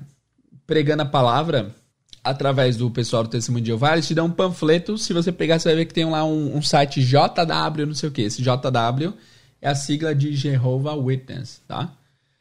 pregando a palavra, através do pessoal do Testemunho de Jeová, eles te dão um panfleto. Se você pegar, você vai ver que tem lá um, um site JW, não sei o que. Esse JW é a sigla de Jehovah Witness, tá?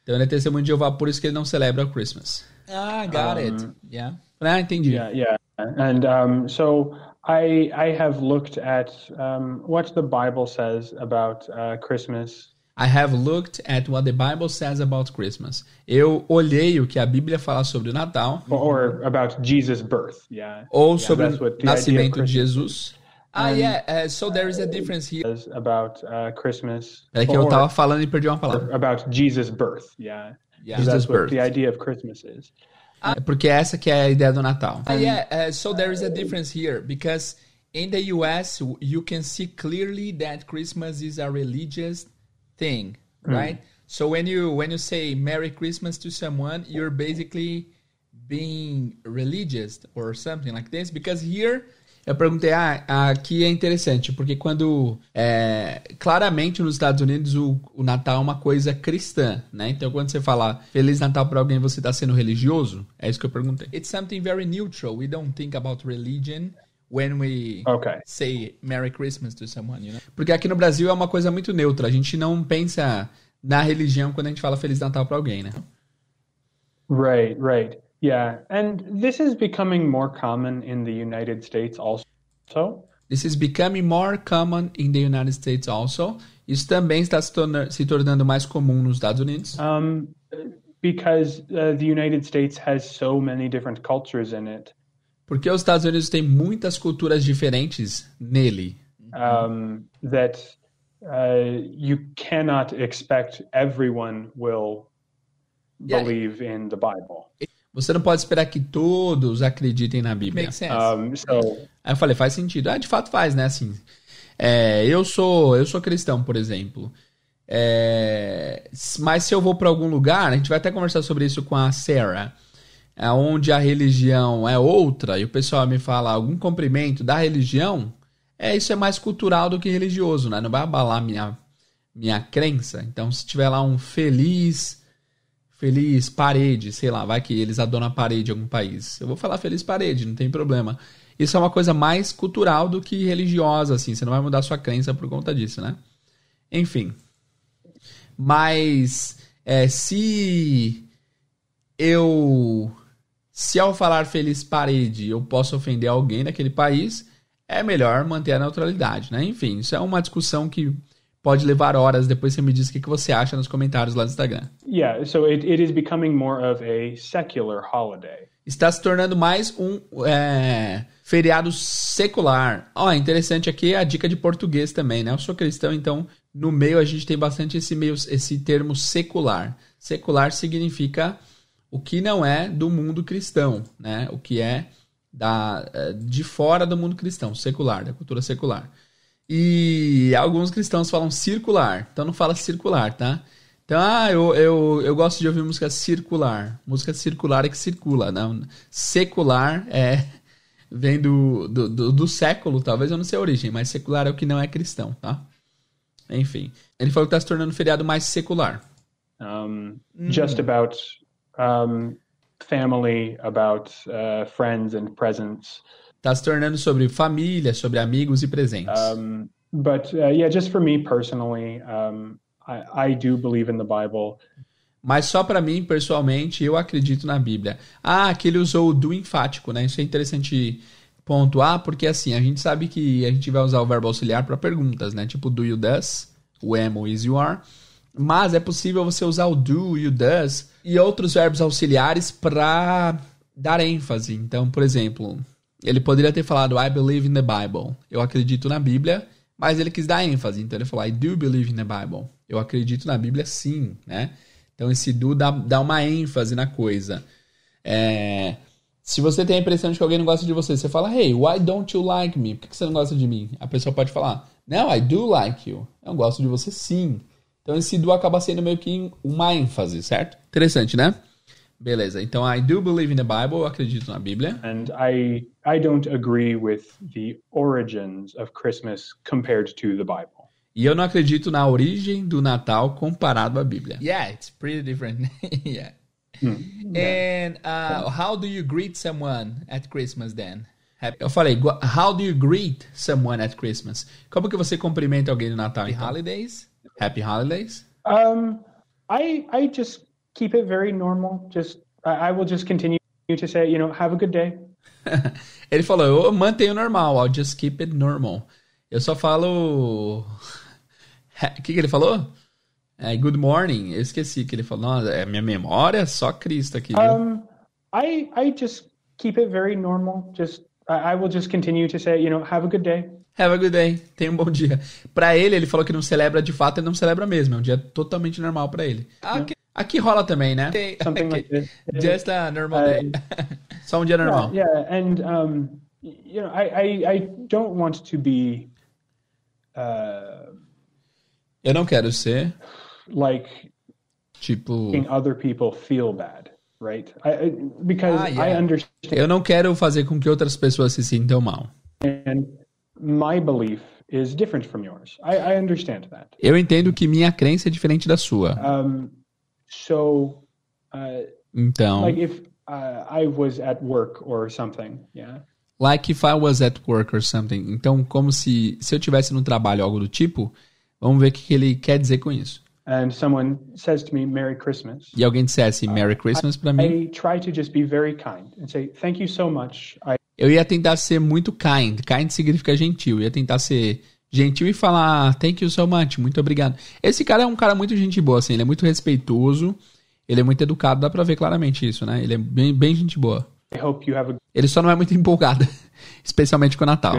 Então ele é Testemunho de Jeová, por isso que ele não celebra o Christmas. Ah, got um, it. Yeah. But I think you. Yeah, yeah. And um, so I I have looked at um, what the Bible says about uh, Christmas. I have looked at what the Bible says about Christmas. Eu olhei o que a Bíblia fala sobre o Natal. Or, or about Jesus' birth. Yeah. Ou yeah, sobre o nascimento de Jesus. Ah, um, yeah. Uh, so there is a difference here. About uh, Christmas. É que eu estava falando e perdi uma palavra. About Jesus' birth. Yeah. Yeah. Jesus' birth. The idea of Christmas is. Uh, Porque essa que é a ideia do Natal. Uh, yeah, uh, so there is a difference here because in the US you can see clearly that Christmas is a religious thing, mm. right? So when you when you say Merry Christmas to someone, you're basically being religious or something like this because here eu perguntei, ah, aqui é interessante, porque quando. É, claramente nos Estados Unidos o, o, Natal é uma coisa cristã, né? Então quando você falar Feliz Natal para alguém, você está sendo religioso? É isso que eu perguntei. It's something very neutral. We don't think about religion when we okay. say Merry Christmas to someone, you know? Porque aqui no Brasil é uma coisa muito neutra. A gente não pensa na religião quando a gente fala Feliz Natal para alguém, né? Right, right. Yeah, and this is becoming more common in the United States also. This is becoming more common in the United States also. Isso também está se, torna, se tornando mais comum nos Estados Unidos. Um, because uh, the United States has so many different cultures in it. Porque os Estados Unidos têm muitas culturas diferentes nele. Um, that uh, you cannot expect everyone will yeah. believe in the Bible. Você não pode esperar que todos acreditem na Bíblia. Make sense. Um, ah, so... Então. Aí eu falei, faz sentido. Ah, de fato faz, né? Assim, é, eu sou eu sou cristão, por exemplo. É, mas se eu vou para algum lugar, a gente vai até conversar sobre isso com a Sarah, é, onde a religião é outra e o pessoal me fala algum cumprimento da religião, é isso é mais cultural do que religioso, né? Não vai abalar minha minha crença. Então, se tiver lá um feliz Feliz parede, sei lá, vai que eles adoram a parede em algum país. Eu vou falar feliz parede, não tem problema. Isso é uma coisa mais cultural do que religiosa, assim. Você não vai mudar sua crença por conta disso, né? Enfim. Mas é, se eu. Se ao falar feliz parede eu posso ofender alguém daquele país, é melhor manter a neutralidade, né? Enfim, isso é uma discussão que pode levar horas. Depois você me diz o que, que você acha nos comentários lá do Instagram. Yeah, so it, it is becoming more of a secular holiday. Está se tornando mais um é, feriado secular. Ó, oh, interessante aqui a dica de português também, né? Eu sou cristão, então no meio a gente tem bastante esse meio, esse termo secular. Secular significa o que não é do mundo cristão, né? O que é da, é, de fora do mundo cristão, secular, da cultura secular. E alguns cristãos falam circular. Então não fala circular, tá? Então, ah, eu, eu, eu gosto de ouvir música circular. Música circular é que circula, não. Né? Secular é vem do, do, do, do século, talvez eu não sei a origem, mas secular é o que não é cristão, tá? Enfim. Ele falou que está se tornando um feriado mais secular. Um, hum. Just about um, family, about uh, friends and presents. Tá se tornando sobre família, sobre amigos e presentes. Um, but uh, yeah, just for me personally, um, I, I do believe in the Bible. Mas só para mim, pessoalmente, eu acredito na Bíblia. Ah, aquele ele usou o do enfático, né? Isso é interessante pontuar, porque assim, a gente sabe que a gente vai usar o verbo auxiliar para perguntas, né? Tipo do you does, o am ou is you are. Mas é possível você usar o do, you does e outros verbos auxiliares para dar ênfase. Então, por exemplo, ele poderia ter falado I believe in the Bible. Eu acredito na Bíblia, mas ele quis dar ênfase. Então ele falou I do believe in the Bible. Eu acredito na Bíblia sim, né? Então esse do dá, dá uma ênfase na coisa. É, se você tem a impressão de que alguém não gosta de você, você fala Hey, why don't you like me? Por que você não gosta de mim? A pessoa pode falar No, I do like you. Eu gosto de você sim. Então esse do acaba sendo meio que uma ênfase, certo? Interessante, né? Beleza. Então, I do believe in the Bible, eu acredito na Bíblia. And I I don't agree with the origins of Christmas compared to the Bible. E eu não acredito na origem do Natal comparado à Bíblia. Yeah, it's pretty different. yeah. Hmm. And uh, how do you greet someone at Christmas then? Eu falei, how do you greet someone at Christmas? Como que você cumprimenta alguém no Natal? Happy então? holidays? Happy holidays? Um, I I just keep it very normal. Just I will just continue to say, you know, have a good day. Ele falou, eu mantenho normal. I'll just keep it normal. Eu só falo. O que, que ele falou? É, good morning. Eu esqueci que ele falou. Nossa, é minha memória, é só Cristo aqui. Viu? Um, I I just keep it very normal. Just I will just continue to say, you know, have a good day. Have a good day. Tenha um bom dia. Para ele, ele falou que não celebra de fato, ele não celebra mesmo. É um dia totalmente normal para ele. Ah, yeah. que Aqui rola também, né? Something okay. like this. Just a normal day. Só um dia normal. Yeah, yeah. and um, you know, I, I, I don't want to be. Uh, Eu não quero ser. Like. Tipo. Making other people feel bad, right? I, because ah, yeah. I understand. Eu não quero fazer com que outras pessoas se sintam mal. And my belief is different from yours. I, I understand that. Eu entendo que minha crença é diferente da sua. Um, So, uh, então, like if uh, I was at work or something, yeah. Like if I was at work or something. Então, como se se eu tivesse no trabalho algo do tipo. Vamos ver o que ele quer dizer com isso. And someone says to me, Merry Christmas. E alguém dissesse uh, Merry Christmas uh, para mim. I try to just be very kind and say thank you so much. I... Eu ia tentar ser muito kind. Kind significa gentil. Eu ia tentar ser gentil e falar ah, thank you so much, muito obrigado. Esse cara é um cara muito gente boa, assim, ele é muito respeitoso, ele é muito educado, dá pra ver claramente isso, né? Ele é bem, bem gente boa. A... Ele só não é muito empolgado, especialmente com o Natal.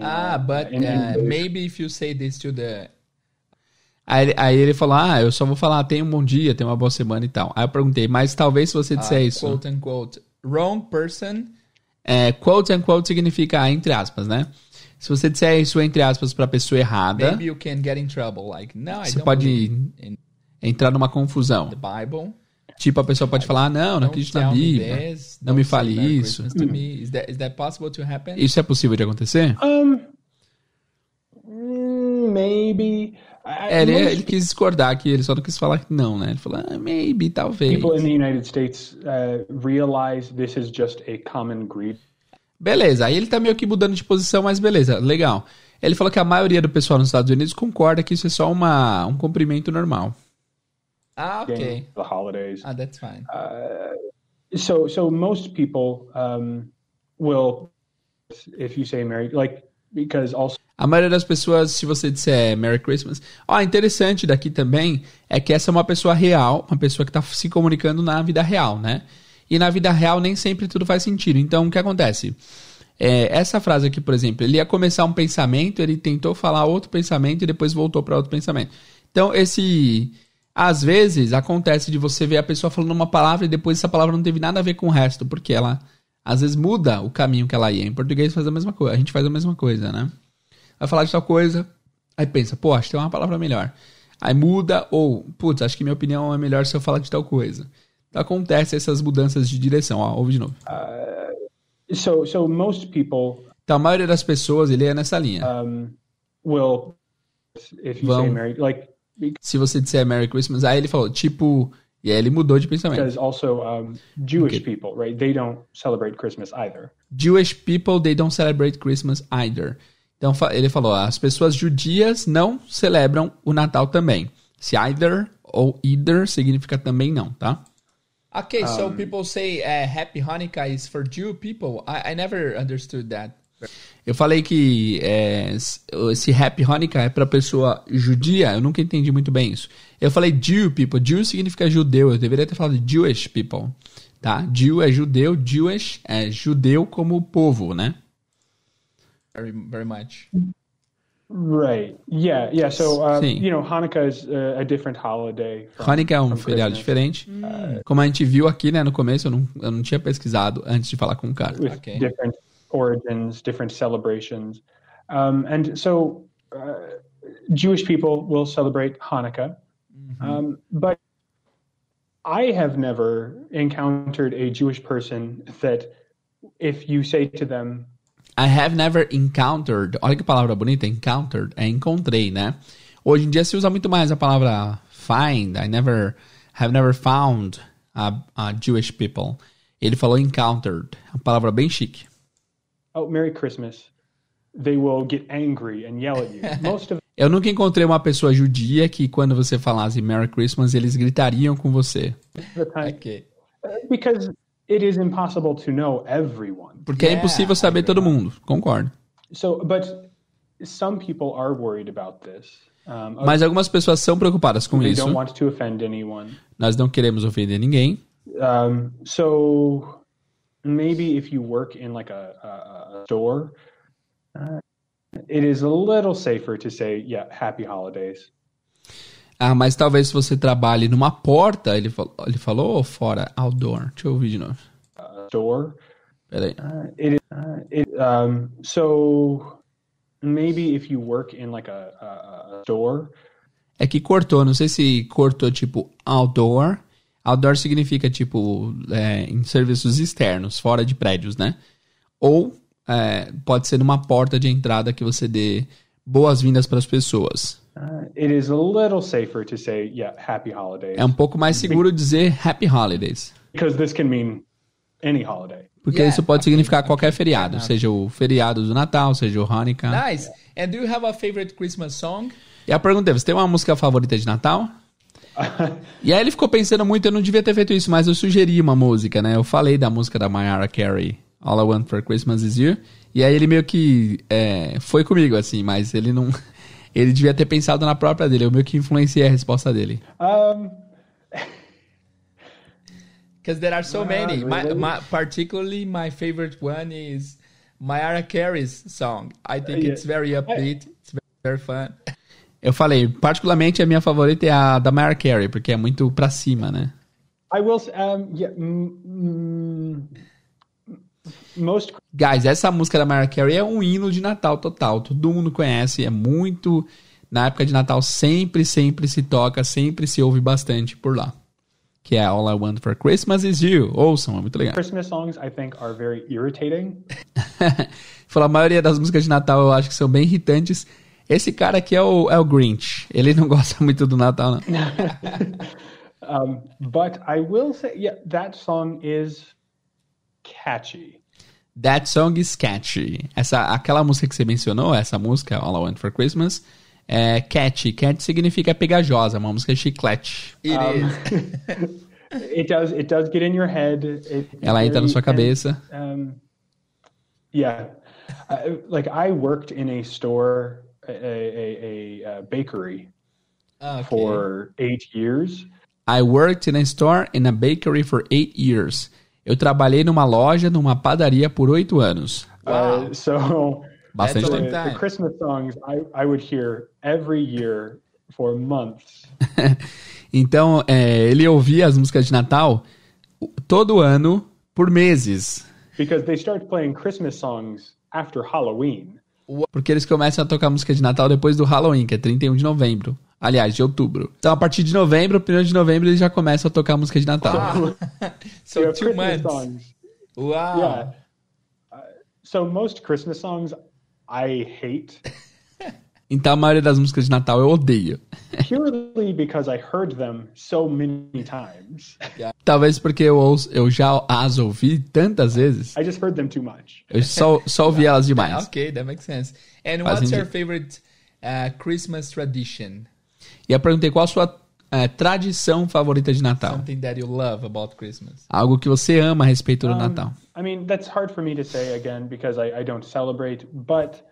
Ah, but uh, maybe if you say this to the... Aí, aí, ele falou, ah, eu só vou falar, tenha um bom dia, tenha uma boa semana e tal. Aí eu perguntei, mas talvez se você disser ah, isso... Quote, unquote, wrong person é, quote unquote significa entre aspas, né? Se você disser isso entre aspas para a pessoa errada, Maybe you can get in trouble. Like, no, você pode in... entrar numa confusão. The Bible. Tipo, a pessoa pode falar, ah, não, não acredito na Bíblia, this, não me fale isso. Is that, is that isso é possível de acontecer? Um, maybe. É, ele, ele, quis discordar aqui, ele só não quis falar que não, né? Ele falou, ah, maybe, talvez. People in the United States uh, realize this is just a common greed. Beleza, aí ele tá meio que mudando de posição, mas beleza, legal. Ele falou que a maioria do pessoal nos Estados Unidos concorda que isso é só uma, um cumprimento normal. Ah, ok. The holidays. Ah, that's fine. Uh, so, so most people um, will, if you say Merry, like, because also a maioria das pessoas, se você disser Merry Christmas, ó, oh, interessante daqui também é que essa é uma pessoa real, uma pessoa que está se comunicando na vida real, né? E na vida real nem sempre tudo faz sentido. Então, o que acontece? É, essa frase aqui, por exemplo, ele ia começar um pensamento, ele tentou falar outro pensamento e depois voltou para outro pensamento. Então, esse. Às vezes acontece de você ver a pessoa falando uma palavra e depois essa palavra não teve nada a ver com o resto, porque ela às vezes muda o caminho que ela ia. Em português faz a mesma coisa, a gente faz a mesma coisa, né? Vai falar de tal coisa, aí pensa, pô, acho que tem uma palavra melhor. Aí muda ou, putz, acho que minha opinião é melhor se eu falar de tal coisa. Então acontece essas mudanças de direção, ó, ouve de novo. Uh, so, so most people, então a maioria das pessoas, ele é nessa linha. Um, will, if you Vão, say Merry, like, se você disser Merry Christmas, aí ele falou, tipo, e aí ele mudou de pensamento. Because also um, Jewish okay. people, right? They don't celebrate Christmas either. Jewish people, they don't celebrate Christmas either. Então ele falou, ah, as pessoas judias não celebram o Natal também. Se either ou either significa também não, tá? Okay, um, so people say uh, Happy Hanukkah is for Jew people. I, I never understood that. Eu falei que é, esse rap Hanukkah é para pessoa judia, eu nunca entendi muito bem isso. Eu falei Jew people, Jew significa judeu, eu deveria ter falado Jewish people, tá? Jew é judeu, Jewish é judeu como povo, né? Very, very much. Right. Yeah. Yeah. So, uh, you know, Hanukkah is uh, a, different holiday. Hanukkah é um feriado Christmas. diferente. Uh, como a gente viu aqui, né, no começo, eu não, eu não tinha pesquisado antes de falar com o cara. Okay. Different origins, different celebrations. Um, and so uh, Jewish people will celebrate Hanukkah. Mm-hmm. Um, but I have never encountered a Jewish person that if you say to them, I have never encountered. Olha que palavra bonita, encountered. É eh, encontrei, né? Hoje em dia se usa muito mais a palavra find. I never have never found a, a Jewish people. Ele falou encountered, uma palavra bem chique. oh, Merry Christmas, they will get angry and yell at you. Most of Eu nunca encontrei uma pessoa judia que quando você falasse Merry Christmas, eles gritariam com você. Okay. Uh, because it is impossible to know everyone. Porque é yeah, é impossível saber todo mundo. Concordo. So, but some people are worried about this. Um, Mas algumas pessoas são preocupadas com isso. Nós não queremos ofender ninguém. Um, so maybe if you work in like a, a store, uh, it is a little safer to say, yeah, happy holidays. Ah, mas talvez se você trabalhe numa porta, ele falou, ele falou ou fora? Outdoor. Deixa eu ouvir de novo. Uh, Peraí. Uh, it, uh, it, um, so, maybe if you work in like a, a, a store. É que cortou, não sei se cortou tipo outdoor Outdoor significa, tipo, é, em serviços externos, fora de prédios, né? Ou é, pode ser numa porta de entrada que você dê boas-vindas para as pessoas. Uh, it is a little safer to say, yeah, happy holidays. É um pouco mais seguro dizer happy holidays. Because this can mean any holiday. Porque yeah, isso pode significar qualquer feriado, seja o feriado do Natal, seja o Hanukkah. Nice. And do you have a favorite Christmas song? E a pergunta é, você tem uma música favorita de Natal? e aí ele ficou pensando muito, eu não devia ter feito isso, mas eu sugeri uma música, né? Eu falei da música da Mariah Carey, All I Want for Christmas Is You. E aí ele meio que é, foi comigo, assim, mas ele não. Ele devia ter pensado na própria dele. Eu meio que influenciei a resposta dele. Because there are so ah, many. My, my, particularly, my favorite one is Mariah Carey's song. I think yeah. it's very upbeat. It's very fun. Eu falei, particularmente a minha favorita é a da Mariah Carey, porque é muito pra cima, né? I will. Um, yeah, mm, most... Guys, essa música da Mariah Carey é um hino de Natal total. Todo mundo conhece, é muito. Na época de Natal sempre, sempre se toca, sempre se ouve bastante por lá. Que é All I Want for Christmas Is You. Ouçam, é muito legal. Christmas songs, I think, are very irritating. Fala, a maioria das músicas de Natal eu acho que são bem irritantes. Esse cara aqui é o, é o Grinch. Ele não gosta muito do Natal, não. um, but I will say, yeah, that song is catchy. That song is catchy. Essa, aquela música que você mencionou, essa música, All I Want for Christmas, é catchy. Catchy significa pegajosa, uma música chiclete. It um, is. it does, it does get in your head. Ela entra na sua cabeça. And, um, yeah. Uh, like I worked in a store a, a, a bakery ah, okay. for eight years. I worked in a store in a bakery for eight years. Eu trabalhei numa loja, numa padaria por oito anos. Wow. Uh, so, Bastante tempo. The, the Christmas songs I, I would hear every year for months. então, é, ele ouvia as músicas de Natal todo ano por meses. Because they start playing Christmas songs after Halloween. Porque eles começam a tocar música de Natal depois do Halloween, que é 31 de novembro. Aliás, de outubro. Então, a partir de novembro, 1 de novembro, eles já começam a tocar música de Natal. Wow. so, two Christmas months. Songs. Wow. Yeah. Uh, so, most Christmas songs I hate. Então a maioria das músicas de Natal eu odeio. Purely because I heard them so many times. Talvez porque eu, ouço, eu já as ouvi tantas vezes. I just heard them too much. Eu só, só ouvi elas demais. ok, that makes sense. And what's your favorite uh, Christmas tradition? E eu perguntei qual a sua uh, tradição favorita de Natal. Something that you love about Christmas. Algo que você ama a respeito do um, Natal. I mean, that's hard for me to say again because I, I don't celebrate, but...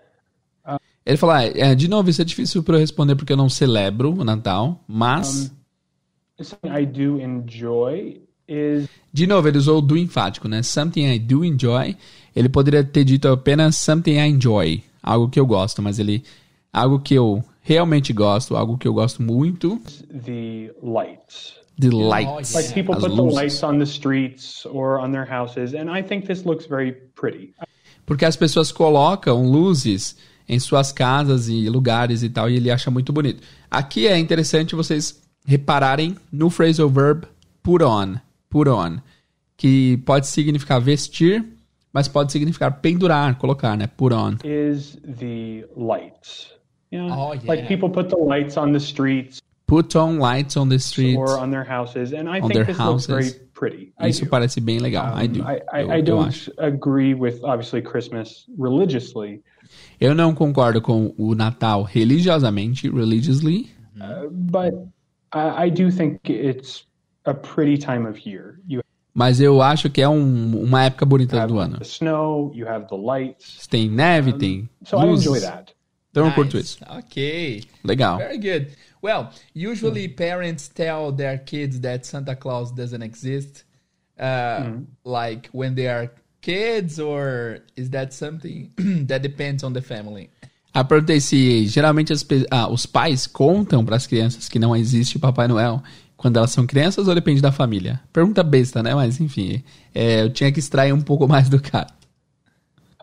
Ele falou: ah, é, de novo, isso é difícil para eu responder porque eu não celebro o Natal, mas. Um, something I do enjoy is. De novo, ele usou o do enfático, né? Something I do enjoy. Ele poderia ter dito apenas something I enjoy, algo que eu gosto, mas ele. Algo que eu realmente gosto, algo que eu gosto muito. The lights. The lights. Like people As put luzes. the lights on the streets or on their houses, and I think this looks very pretty. Porque as pessoas colocam luzes em suas casas e lugares e tal, e ele acha muito bonito. Aqui é interessante vocês repararem no phrasal verb put on, put on, que pode significar vestir, mas pode significar pendurar, colocar, né? Put on. Is the lights. Yeah. Oh, yeah. Like people put the lights on the streets. Put on lights on the streets. Or on their houses. And I think this houses. looks very pretty. I Isso do. parece bem legal. Um, I do. I, I, eu, I don't agree with, obviously, Christmas religiously. Eu não concordo com o Natal religiosamente, religiously. Uh, but I, I do think it's a pretty time of year. You mas eu acho que é um, uma época bonita do ano. Snow, tem neve, um, tem so luzes. Então nice. eu curto isso. Ok. Legal. Very good. Well, usually mm. parents tell their kids that Santa Claus doesn't exist, uh, mm. like when they are kids or is that something that depends on the family? Ah, perguntei é se geralmente as, ah, os pais contam para as crianças que não existe o Papai Noel quando elas são crianças ou depende da família? Pergunta besta, né? Mas enfim, é, eu tinha que extrair um pouco mais do cara.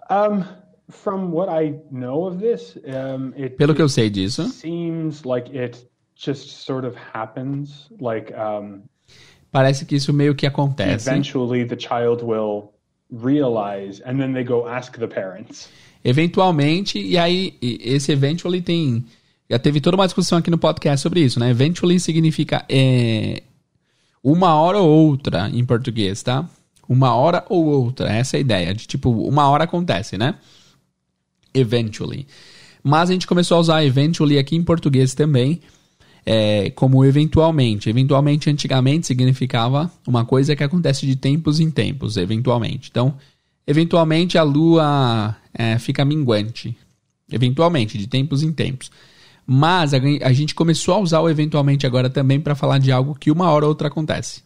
Um, from what I know of this, um, it, pelo que eu sei disso, seems like it just sort of happens, like um, parece que isso meio que acontece. Eventually, the child will realize and then they go ask the parents. Eventualmente, e aí esse eventually tem já teve toda uma discussão aqui no podcast sobre isso, né? Eventually significa é, uma hora ou outra em português, tá? Uma hora ou outra, essa é a ideia de tipo uma hora acontece, né? Eventually. Mas a gente começou a usar eventually aqui em português também é, como eventualmente. Eventualmente, antigamente, significava uma coisa que acontece de tempos em tempos, eventualmente. Então, eventualmente a lua é, fica minguante. Eventualmente, de tempos em tempos. Mas a, a gente começou a usar o eventualmente agora também para falar de algo que uma hora ou outra acontece.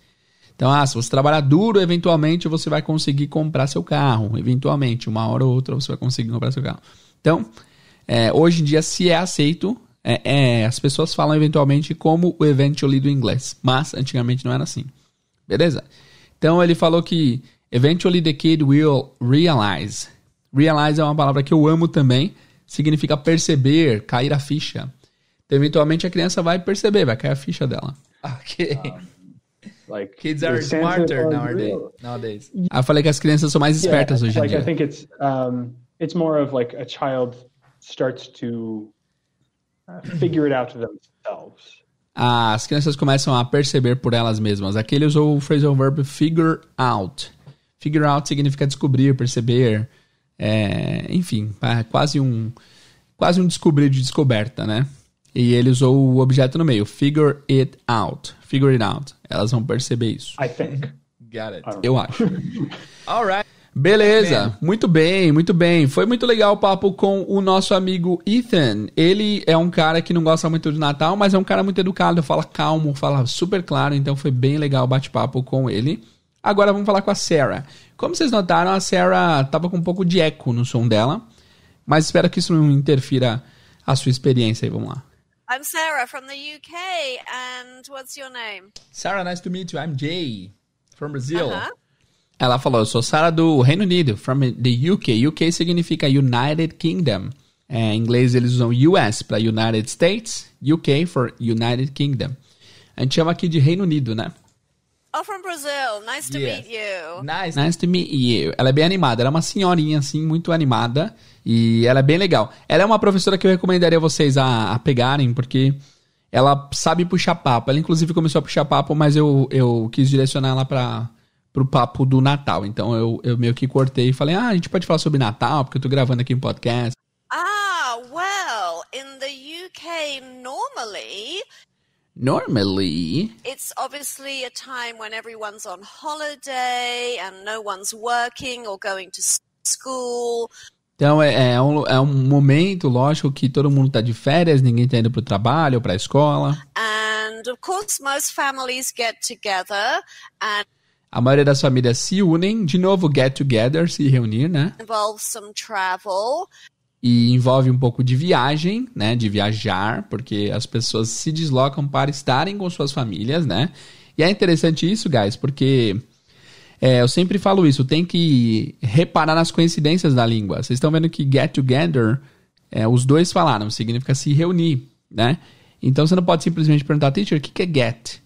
Então, ah, se você trabalhar duro, eventualmente você vai conseguir comprar seu carro. Eventualmente, uma hora ou outra você vai conseguir comprar seu carro. Então, é, hoje em dia, se é aceito é, é, as pessoas falam eventualmente como o eventually do inglês, mas antigamente não era assim. Beleza? Então ele falou que eventually the kid will realize. Realize é uma palavra que eu amo também, significa perceber, cair a ficha. Então, eventualmente a criança vai perceber, vai cair a ficha dela. Ah, ok. Um, ah, like, Kids are smarter nowadays. nowadays. eu falei que as crianças são mais espertas yeah, hoje em dia. I think it's um, it's more of like a child starts to figure it out themselves. Ah, as crianças começam a perceber por elas mesmas. Aqui ele usou o phrasal verb figure out. Figure out significa descobrir, perceber, é, enfim, é quase um quase um descobrir de descoberta, né? E ele usou o objeto no meio, figure it out. Figure it out. Elas vão perceber isso. I think. Got it. Eu acho. All right. Beleza, tá muito bem, muito bem. Foi muito legal o papo com o nosso amigo Ethan. Ele é um cara que não gosta muito de Natal, mas é um cara muito educado, fala calmo, fala super claro, então foi bem legal o bate-papo com ele. Agora vamos falar com a Sarah. Como vocês notaram, a Sarah tava com um pouco de eco no som dela, mas espero que isso não interfira a sua experiência aí, vamos lá. I'm Sarah from the UK and what's your name? Sarah, nice to meet you. I'm Jay from Brazil. Uh -huh. Ela falou: Eu sou Sara do Reino Unido, from the UK. UK significa United Kingdom. É, em inglês eles usam US para United States, UK for United Kingdom. A gente chama aqui de Reino Unido, né? Oh, from Brazil. Nice to meet you. Nice. nice to meet you. Ela é bem animada. Ela é uma senhorinha, assim, muito animada. E ela é bem legal. Ela é uma professora que eu recomendaria vocês a, a pegarem, porque ela sabe puxar papo. Ela, inclusive, começou a puxar papo, mas eu, eu quis direcionar ela pra pro papo do Natal. Então eu, eu meio que cortei e falei, ah, a gente pode falar sobre Natal, porque eu tô gravando aqui um podcast. Ah, well, in the UK normally normally it's obviously a time when everyone's on holiday and no one's working or going to school. Então é, é, um, é um momento, lógico, que todo mundo está de férias, ninguém está indo para o trabalho ou para a escola. And of course most families get together and a maioria das famílias se unem, de novo, get together, se reunir, né? Involve some travel. E envolve um pouco de viagem, né? De viajar, porque as pessoas se deslocam para estarem com suas famílias, né? E é interessante isso, guys, porque é, eu sempre falo isso, tem que reparar nas coincidências da língua. Vocês estão vendo que get together, é, os dois falaram, significa se reunir, né? Então você não pode simplesmente perguntar, teacher, o que, que é get?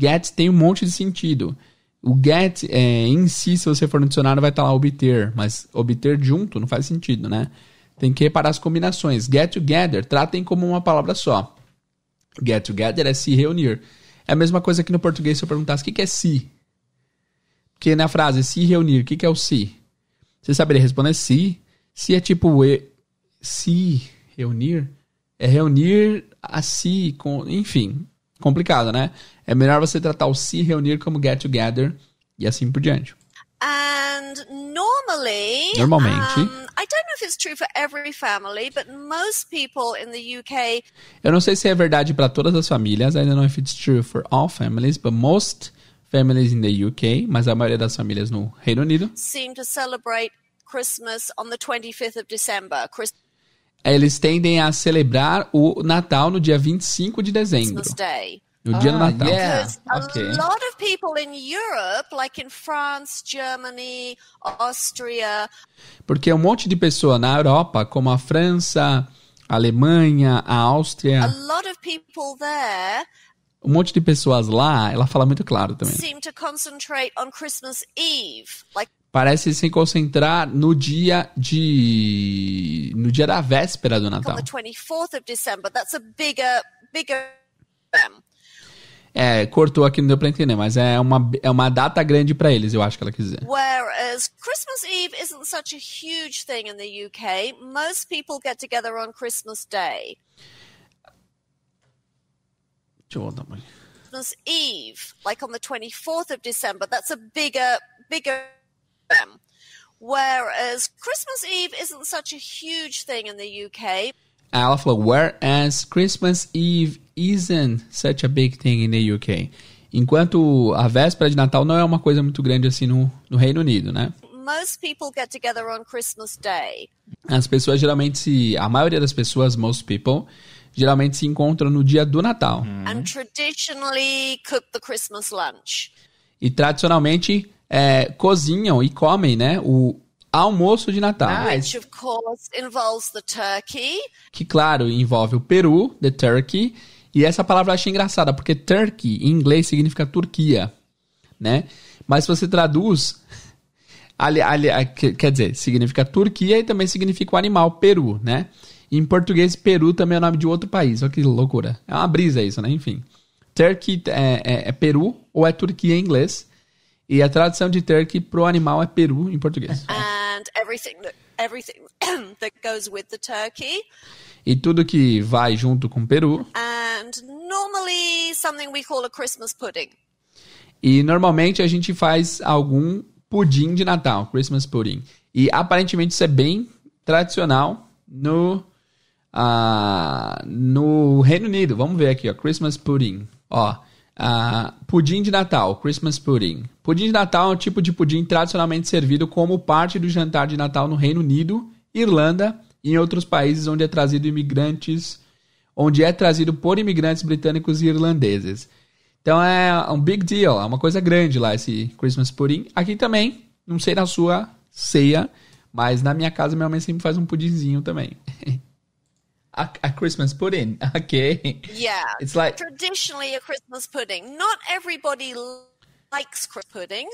Get tem um monte de sentido. O get é, em si, se você for no dicionário, vai estar tá lá obter, mas obter junto não faz sentido, né? Tem que reparar as combinações. Get together, tratem como uma palavra só. Get together é se reunir. É a mesma coisa que no português se eu perguntasse o que, que é se. Porque na frase se reunir, o que, que é o se? Você saberia responder se. Se é tipo e, se reunir, é reunir a si, com, enfim, complicado, né? É melhor você tratar o se reunir como get together e assim por diante. And normally, normalmente, um, I don't know if it's true for every family, but most people in the UK. Eu não sei se é verdade para todas as famílias. I don't know if it's true for all families, but most families in the UK, mas a maioria das famílias no Reino Unido, seem to celebrate Christmas on the 25th of December. É, eles tendem a celebrar o Natal no dia 25 de dezembro. No dia do ah, Natal. Yeah. Okay. A lot of people in Europe, like in France, Germany, Austria. Porque um monte de pessoa na Europa, como a França, a Alemanha, a Áustria. A lot of people there um monte de pessoas lá, ela fala muito claro também. Seem to concentrate on Christmas Eve, like parece se concentrar no dia de no dia da véspera do Natal. É, cortou aqui, não deu pra entender, mas é uma, é uma data grande para eles, eu acho que ela quis dizer. Whereas Christmas Eve isn't such a huge thing in the UK, most people get together on Christmas Day. Deixa eu voltar, mãe. Christmas Eve, like on the 24th of December, that's a bigger, bigger them. Whereas Christmas Eve isn't such a huge thing in the UK. Ah, ela falou, whereas Christmas Eve isn't such a big thing in the UK. Enquanto a véspera de Natal não é uma coisa muito grande assim no, no Reino Unido, né? Most people get together on Christmas Day. As pessoas geralmente se. A maioria das pessoas, most people, geralmente se encontram no dia do Natal. And traditionally cook the Christmas lunch. E tradicionalmente é, cozinham e comem, né? O almoço de Natal. Ah, Which, of course, involves the turkey. Que, claro, envolve o peru, the turkey. E essa palavra eu achei engraçada, porque turkey em inglês significa Turquia, né? Mas se você traduz, ali, ali, quer dizer, significa Turquia e também significa o animal peru, né? Em português, peru também é o nome de outro país. Olha que loucura. É uma brisa isso, né? Enfim. Turkey é, é, é Peru ou é Turquia em inglês. E a tradução de turkey pro animal é peru em português. And everything that, everything that goes with the turkey. E tudo que vai junto com o peru. And normally something we call a Christmas pudding. E normalmente a gente faz algum pudim de Natal, Christmas pudding. E aparentemente isso é bem tradicional no ah, no Reino Unido. Vamos ver aqui, ó. Christmas pudding. Ó, ah, pudim de Natal, Christmas pudding. Pudim de Natal é um tipo de pudim tradicionalmente servido como parte do jantar de Natal no Reino Unido, Irlanda e em outros países onde é trazido imigrantes, onde é trazido por imigrantes britânicos e irlandeses. Então é um big deal, é uma coisa grande lá esse Christmas pudding. Aqui também, não sei na sua ceia, mas na minha casa minha mãe sempre faz um pudinzinho também a, a, Christmas pudding. Okay. Yeah. It's like traditionally a Christmas pudding. Not everybody likes Christmas pudding.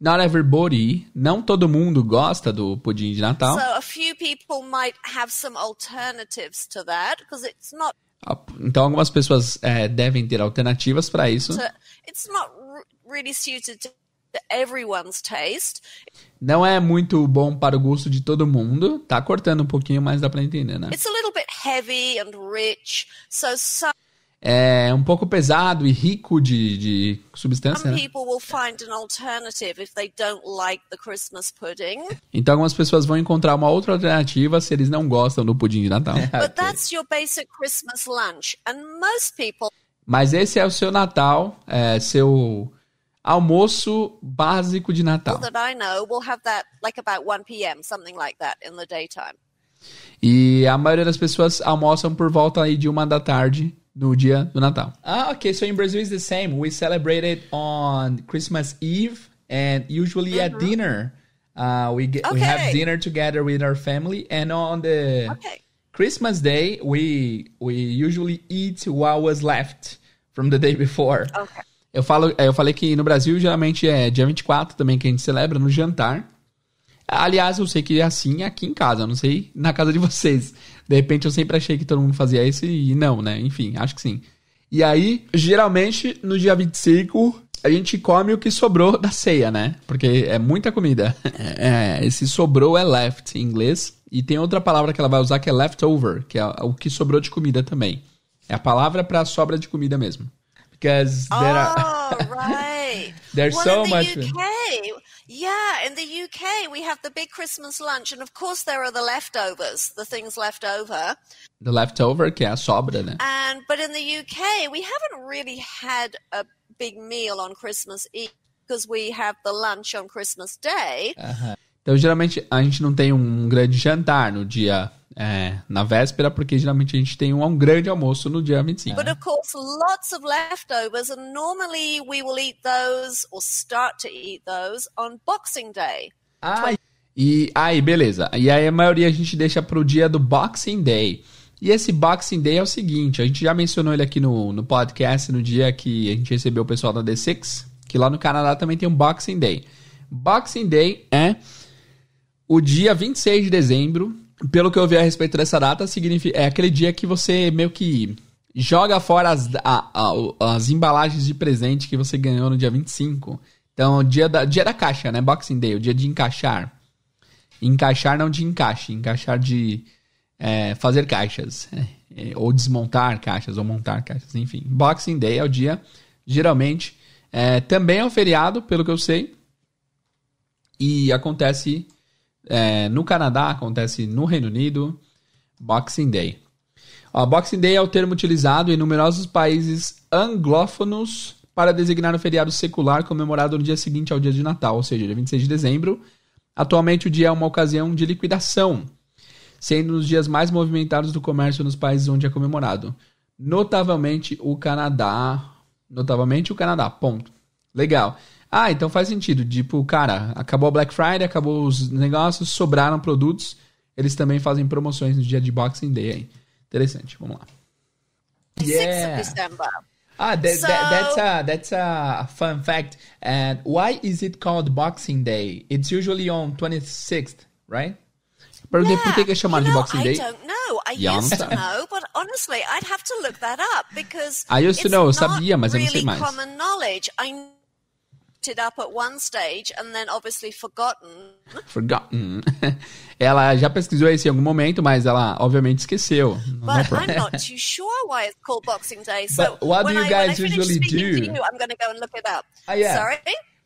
Not everybody, não todo mundo gosta do pudim de Natal. So a few people might have some alternatives to that because it's not ah, Então algumas pessoas é, devem ter alternativas para isso. It's not really suited to everyone's taste. Não é muito bom para o gosto de todo mundo. Tá cortando um pouquinho, mas dá para entender, né? It's a little bit heavy and rich, so some é um pouco pesado e rico de, de substância. Né? Like então algumas pessoas vão encontrar uma outra alternativa se eles não gostam do pudim de Natal. People... Mas esse é o seu Natal, é, seu almoço básico de Natal. E a maioria das pessoas almoçam por volta aí de uma da tarde no dia do Natal. Ah, ok. So in Brazil it's the same. We celebrate it on Christmas Eve and usually uh -huh. at mm-hmm. dinner. Uh, we get, okay. we have dinner together with our family and on the okay. Christmas day we we usually eat what was left from the day before. Okay. Eu, falo, é, eu falei que no Brasil geralmente é dia 24 também que a gente celebra no jantar. Aliás, eu sei que é assim aqui em casa, eu não sei na casa de vocês. De repente eu sempre achei que todo mundo fazia isso e não, né? Enfim, acho que sim. E aí, geralmente no dia 25, a gente come o que sobrou da ceia, né? Porque é muita comida. É, esse sobrou é left em inglês. E tem outra palavra que ela vai usar que é leftover, que é o que sobrou de comida também. É a palavra para sobra de comida mesmo because there oh, are right. there's well, so in the much. UK, yeah, in the UK we have the big Christmas lunch, and of course there are the leftovers, the things left over. The leftover, que é a sobra, né? And but in the UK we haven't really had a big meal on Christmas Eve because we have the lunch on Christmas Day. Uh -huh. Então geralmente a gente não tem um grande jantar no dia é, na véspera, porque geralmente a gente tem um, um grande almoço no dia 25. But né? of course, lots of leftovers, and normally we will eat those or start to eat those on Boxing Day. Ah, e aí, beleza. E aí a maioria a gente deixa pro dia do Boxing Day. E esse Boxing Day é o seguinte, a gente já mencionou ele aqui no, no podcast, no dia que a gente recebeu o pessoal da D6, que lá no Canadá também tem um Boxing Day. Boxing Day é o dia 26 de dezembro, pelo que eu vi a respeito dessa data, significa, é aquele dia que você meio que joga fora as, a, a, as embalagens de presente que você ganhou no dia 25. Então, dia da, dia da caixa, né? Boxing Day, o dia de encaixar. Encaixar não de encaixe, encaixar de é, fazer caixas. É, é, ou desmontar caixas, ou montar caixas, enfim. Boxing Day é o dia, geralmente. É, também é um feriado, pelo que eu sei. E acontece é, no Canadá, acontece no Reino Unido, Boxing Day. Ó, Boxing Day é o termo utilizado em numerosos países anglófonos para designar o feriado secular comemorado no dia seguinte ao dia de Natal, ou seja, dia 26 de dezembro. Atualmente, o dia é uma ocasião de liquidação, sendo um dos dias mais movimentados do comércio nos países onde é comemorado. Notavelmente o Canadá. Notavelmente o Canadá. Ponto. Legal. Ah, então faz sentido. Tipo, cara, acabou a Black Friday, acabou os negócios, sobraram produtos. Eles também fazem promoções no dia de Boxing Day aí. Interessante, vamos lá. Yeah. Ah, that, that, that's a that's a fun fact. And why is it called Boxing Day? It's usually on 26th, right? Perguntei yeah. por que, é chamado you know, de Boxing I Day. I don't know. I Yanta. used to know, but honestly, I'd have to look that up because I used to know, eu sabia, mas really eu não sei mais. common knowledge. I up at one stage and then obviously forgotten. Forgotten. ela já pesquisou isso em algum momento, mas ela obviamente esqueceu. But I'm not too sure why it's called Boxing Day. So But what do you I, guys usually do? You, I'm going to go and look it up. Ah, yeah. Sorry?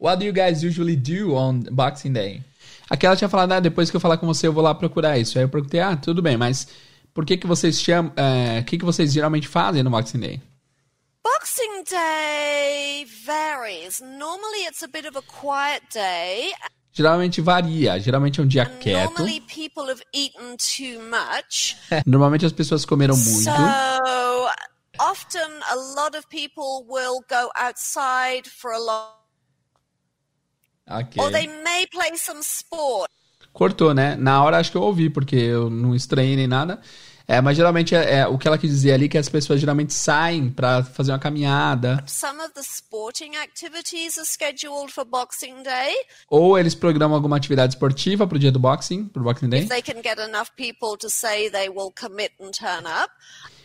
What do you guys usually do on Boxing Day? Aquela tinha falado, ah, depois que eu falar com você, eu vou lá procurar isso. Aí eu perguntei, ah, tudo bem, mas por que que vocês chamam, o uh, eh, que que vocês geralmente fazem no Boxing Day? Boxing Day varies. Normally it's a bit of a quiet day. Geralmente varia, geralmente é um dia And quieto. people have eaten too much. Normalmente as pessoas comeram muito. So often a lot of people will go outside for a long Okay. Or they may play some sport. Cortou, né? Na hora acho que eu ouvi, porque eu não estranhei nem nada. É, mas geralmente é, é, o que ela quis dizer ali é que as pessoas geralmente saem para fazer uma caminhada. Ou eles programam alguma atividade esportiva pro dia do boxing, pro Boxing Day.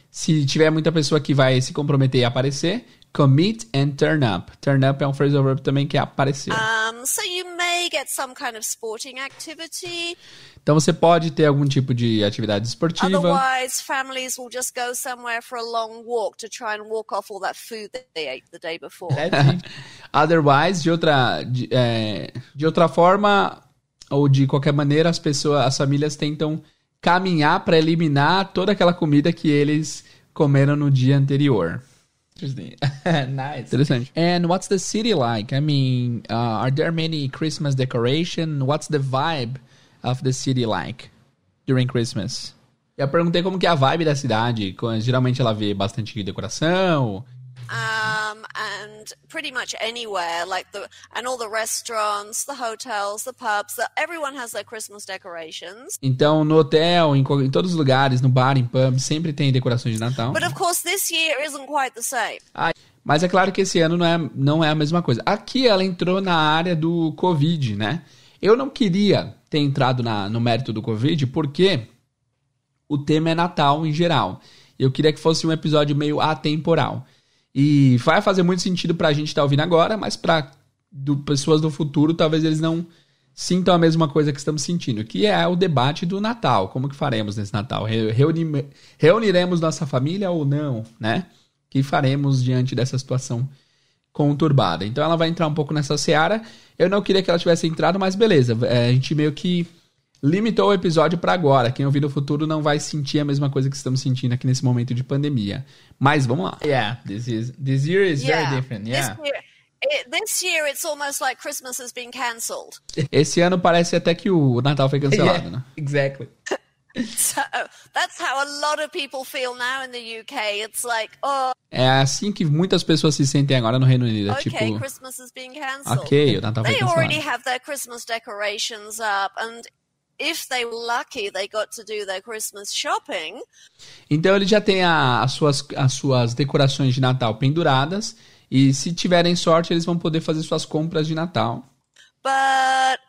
Se tiver muita pessoa que vai se comprometer e aparecer, commit and turn up. Turn up é um phrasal verb também que é aparecer. Um, so kind of então você pode ter algum tipo de atividade esportiva. Otherwise, families will just go somewhere for a long walk to try and walk off all that food that they ate the day before. É, otherwise, de outra de, é, de outra forma ou de qualquer maneira, as pessoas, as famílias tentam caminhar para eliminar toda aquela comida que eles comeram no dia anterior. Interesting. nice. Interessante. And what's the city like? I mean, uh, are there many Christmas decoration? What's the vibe? of the city like during Christmas? Eu perguntei como que é a vibe da cidade. Geralmente ela vê bastante decoração. Um, and pretty much anywhere, like the and all the restaurants, the hotels, the pubs, the, everyone has their Christmas decorations. Então, no hotel, em, em, todos os lugares, no bar, em pub, sempre tem decorações de Natal. But of course, this year isn't quite the same. Ah, mas é claro que esse ano não é, não é a mesma coisa. Aqui ela entrou na área do Covid, né? Eu não queria ter entrado na, no mérito do Covid, porque o tema é Natal em geral. Eu queria que fosse um episódio meio atemporal. E vai fazer muito sentido para a gente estar tá ouvindo agora, mas para pessoas do futuro, talvez eles não sintam a mesma coisa que estamos sentindo, que é o debate do Natal. Como que faremos nesse Natal? Reuni, reuniremos nossa família ou não, né? Que faremos diante dessa situação conturbada. Então ela vai entrar um pouco nessa seara. Eu não queria que ela tivesse entrado, mas beleza. É, a gente meio que limitou o episódio para agora. Quem ouvir no futuro não vai sentir a mesma coisa que estamos sentindo aqui nesse momento de pandemia. Mas vamos lá. Yeah, this is this year is yeah. very different. Yeah. This year. it's almost like Christmas has been cancelled. Esse ano parece até que o Natal foi cancelado, yeah, né? Exactly. Oh. É assim que muitas pessoas se sentem agora no Reino Unido, é okay, tipo, Christmas is being cancelled. OK, o cancelado. They already have their Christmas decorations up and if they were lucky, they got to do their Christmas shopping. Então ele já tem a, as, suas, as suas decorações de Natal penduradas e se tiverem sorte, eles vão poder fazer suas compras de Natal. But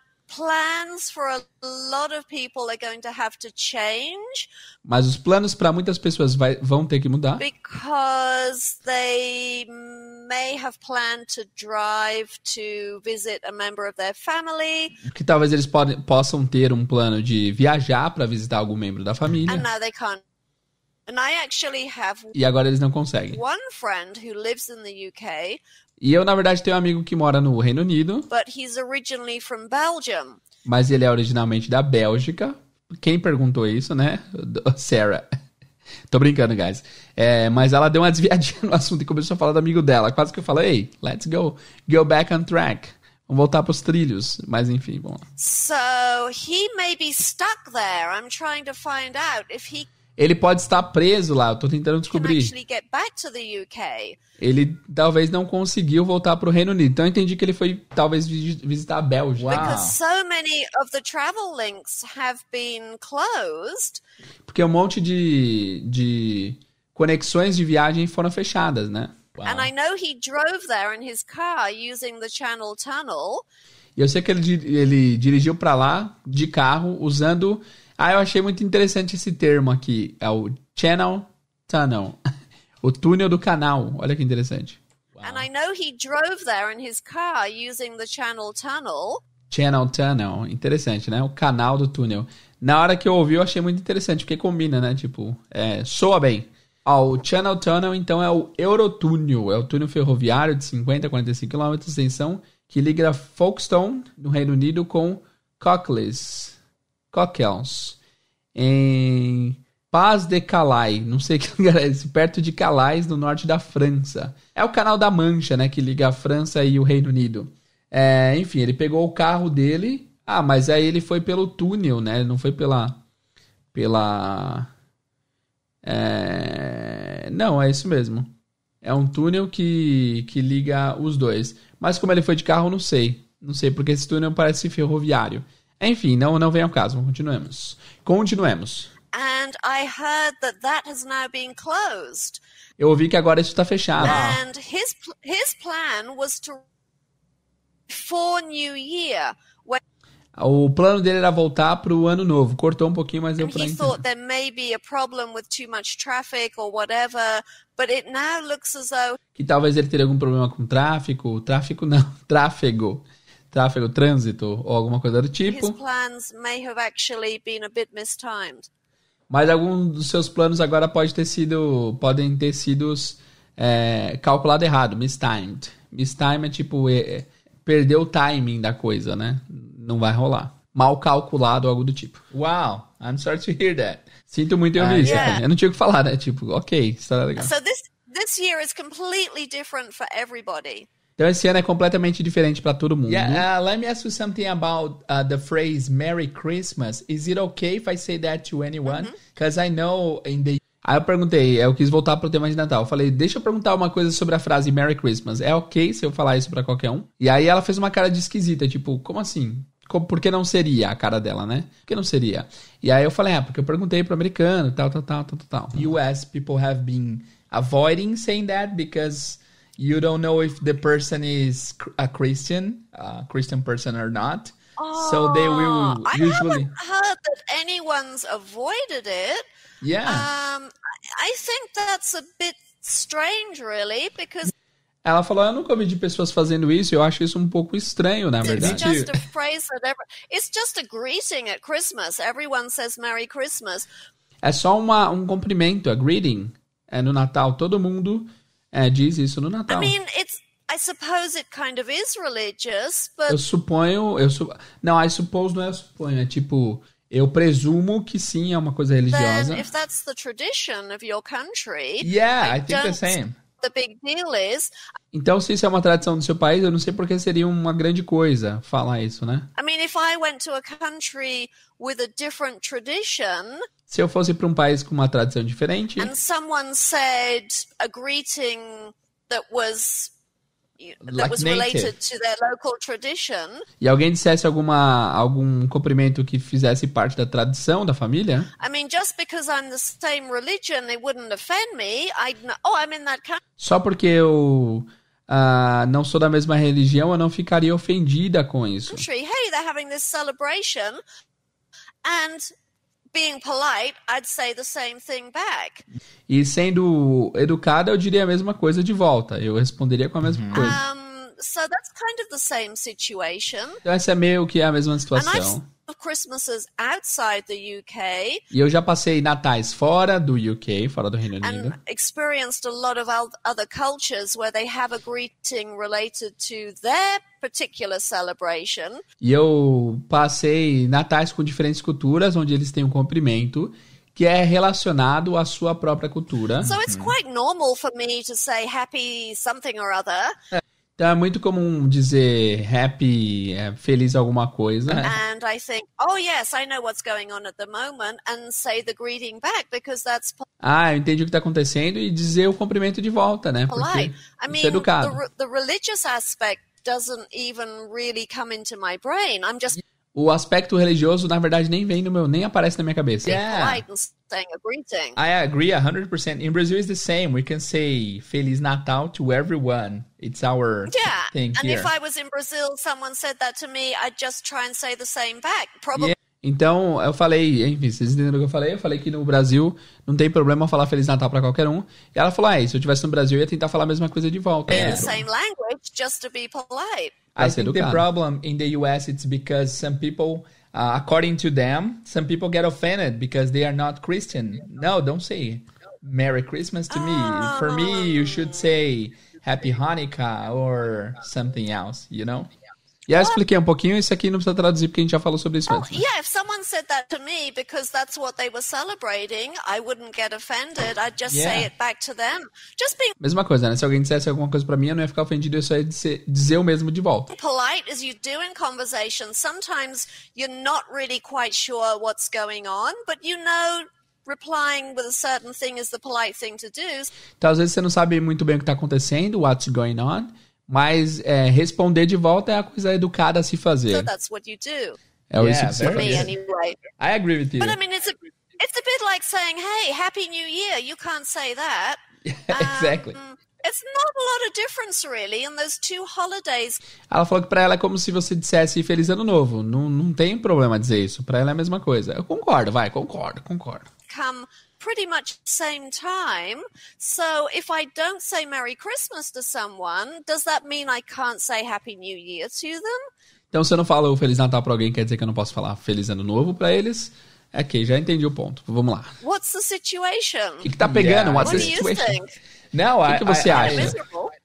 mas os planos para muitas pessoas vai, vão ter que mudar. Because they may have planned to drive to visit a member of their family. Que talvez eles podem, possam ter um plano de viajar para visitar algum membro da família. And now they can't. And I actually have e agora eles não conseguem. One friend who lives in the UK e eu, na verdade, tenho um amigo que mora no Reino Unido. Mas ele é originalmente da Bélgica. Quem perguntou isso, né? Sarah. Tô brincando, guys. É, mas ela deu uma desviadinha no assunto e começou a falar do amigo dela. Quase que eu falei, hey, let's go. Go back on track. Vamos voltar pros trilhos. Mas enfim, vamos lá. So, he may be stuck there. I'm trying to find out if he ele pode estar preso lá, eu tô tentando descobrir. Ele talvez não conseguiu voltar para o Reino Unido. Então eu entendi que ele foi talvez visitar a Bélgica. Porque um monte de, de conexões de viagem foram fechadas, né? E eu sei que ele, ele dirigiu para lá de carro usando ah, eu achei muito interessante esse termo aqui. É o channel tunnel. O túnel do canal. Olha que interessante. Wow. And I know he drove there in his car using the channel tunnel. Channel tunnel. Interessante, né? O canal do túnel. Na hora que eu ouvi, eu achei muito interessante, porque combina, né? Tipo, é, soa bem. Ó, o Channel Tunnel, então, é o Eurotúnel. É o túnel ferroviário de 50 a 45 km de extensão que liga Folkestone, no Reino Unido, com Cockles, Coquels, em Paz de Calais, não sei que lugar é esse, perto de Calais, no norte da França. É o canal da Mancha, né, que liga a França e o Reino Unido. É, enfim, ele pegou o carro dele. Ah, mas aí ele foi pelo túnel, né? Não foi pela. Pela. É, não, é isso mesmo. É um túnel que, que liga os dois. Mas como ele foi de carro, não sei. Não sei, porque esse túnel parece ferroviário. Enfim, não, não vem ao caso, continuemos. Continuemos. And I heard that that has now been closed. Eu ouvi que agora isso está fechado. And his, his plan was to for New Year. When... O plano dele era voltar para o ano novo. Cortou um pouquinho, mas eu para entender. thought there may be a problem with too much traffic or whatever, but it now looks as though que talvez ele teria algum problema com tráfego. tráfego não, tráfego tráfego, trânsito ou alguma coisa do tipo. His plans may have actually been a bit mistimed. Mas alguns dos seus planos agora pode ter sido, podem ter sido é, calculado errado, mistimed. Mistimed é tipo é, é perdeu o timing da coisa, né? Não vai rolar. Mal calculado, algo do tipo. Wow, I'm sorry to hear that. Sinto muito em ouvir ah, isso. Eu não tinha o que falar, né? Tipo, ok, está legal. So this, this year is completely different for everybody. Então esse ano é completamente diferente para todo mundo. Yeah, né? uh, let me ask you something about uh, the phrase Merry Christmas. Is it okay if I say that to anyone? Because uhum. uh -huh. I know in the Aí eu perguntei, é, eu quis voltar pro tema de Natal. Eu falei, deixa eu perguntar uma coisa sobre a frase Merry Christmas. É ok se eu falar isso para qualquer um? E aí ela fez uma cara de esquisita, tipo, como assim? Por que não seria a cara dela, né? Por que não seria? E aí eu falei, ah, porque eu perguntei pro americano, tal, tal, tal, tal, tal. US people have been avoiding saying that because you don't know if the person is a Christian, a Christian person or not. Oh, so they oh, will usually. I haven't heard that anyone's avoided it. Yeah. Um, I think that's a bit strange, really, because. Ela falou, eu nunca ouvi de pessoas fazendo isso, eu acho isso um pouco estranho, na verdade. It's just a phrase that every... It's just a greeting at Christmas. Everyone says Merry Christmas. É só uma, um cumprimento, a greeting. É no Natal, todo mundo é, diz isso no Natal. I mean, it's I suppose it kind of is religious, but Eu suponho, eu su... Não, I suppose não é eu suponho, é tipo, eu presumo que sim, é uma coisa religiosa. Then, if that's the tradition of your country, yeah, I, I think the same. The big deal is Então, se isso é uma tradição do seu país, eu não sei porque seria uma grande coisa falar isso, né? I mean, if I went to a country with a different tradition, se eu fosse para um país com uma tradição diferente. And someone said a greeting that was That was related to their local tradition. E alguém dissesse alguma algum cumprimento que fizesse parte da tradição da família? I mean, just because I'm the same religion, they wouldn't offend me. I'd oh, I'm in that Só porque eu uh, não sou da mesma religião, eu não ficaria ofendida com isso. Hey, they're having this celebration, and being polite, I'd say the same thing back. E sendo educada, eu diria a mesma coisa de volta. Eu responderia com a mesma uhum. coisa. Um, so that's kind of the same situation. Então essa é meio que a mesma situação. Christmases outside the UK. E eu já passei natais fora do UK, fora do Reino Unido. And experienced a lot of other cultures where they have a greeting related to their particular celebration. E eu passei natais com diferentes culturas onde eles têm um cumprimento que é relacionado à sua própria cultura. So it's uhum. quite normal for me to say happy something or other. É. Então é muito comum dizer happy, é, feliz alguma coisa. And I think, oh yes, I know what's going on at the moment, and say the greeting back because that's. Ah, eu entendi o que está acontecendo e dizer o cumprimento de volta, né? Porque I é mean, educado. The, the religious aspect doesn't even really come into my brain. I'm just o aspecto religioso, na verdade, nem vem no meu, nem aparece na minha cabeça. Yeah. É. Like saying a greeting. I agree 100%. In Brazil it's the same. We can say Feliz Natal to everyone. It's our yeah. thing and if I was in Brazil, someone said that to me, I'd just try and say the same back. Probably. Yeah. Então, eu falei, enfim, vocês entenderam o que eu falei? Eu falei que no Brasil não tem problema falar Feliz Natal para qualquer um. E ela falou, ah, se eu estivesse no Brasil, eu ia tentar falar a mesma coisa de volta. Yeah. É. Same language, just to be polite. I think the problem in the US it's because some people, uh, according to them, some people get offended because they are not Christian. No, don't say Merry Christmas to me. For me, you should say Happy Hanukkah or something else. You know. E aí eu expliquei um pouquinho, esse aqui não precisa traduzir porque a gente já falou sobre isso oh, antes. Né? Yeah, if someone said that to me because that's what they were celebrating, I wouldn't get offended. I'd just yeah. say it back to them. Just being Mesma coisa, né? Se alguém dissesse alguma coisa para mim, eu não ia ficar ofendido, eu só ia dizer, dizer o mesmo de volta. Polite as you do in conversation, sometimes you're not really quite sure what's going on, but you know replying with a certain thing is the polite thing to do. Então às vezes você não sabe muito bem o que tá acontecendo, what's going on. Mas é, responder de volta é a coisa educada a se fazer. So that's what you do. É yeah, isso que você faz. Anyway. I agree with you. But I mean, it's a, it's a bit like saying, hey, Happy New Year. You can't say that. exactly. Um, it's not a lot of difference, really, in those two holidays. Ela falou que para ela é como se você dissesse Feliz Ano Novo. Não, não tem problema dizer isso. Para ela é a mesma coisa. Eu concordo, vai, concordo, concordo. come pretty much same time. So if I don't say Merry Christmas to someone, does that mean I can't say Happy New Year to them? Então, se eu não falo Feliz Natal para alguém, quer dizer que eu não posso falar Feliz Ano Novo para eles? Ok, já entendi o ponto. Vamos lá. What's the situation? O que, que tá pegando? Yeah. What's What the situation? Now o que, que você I, acha?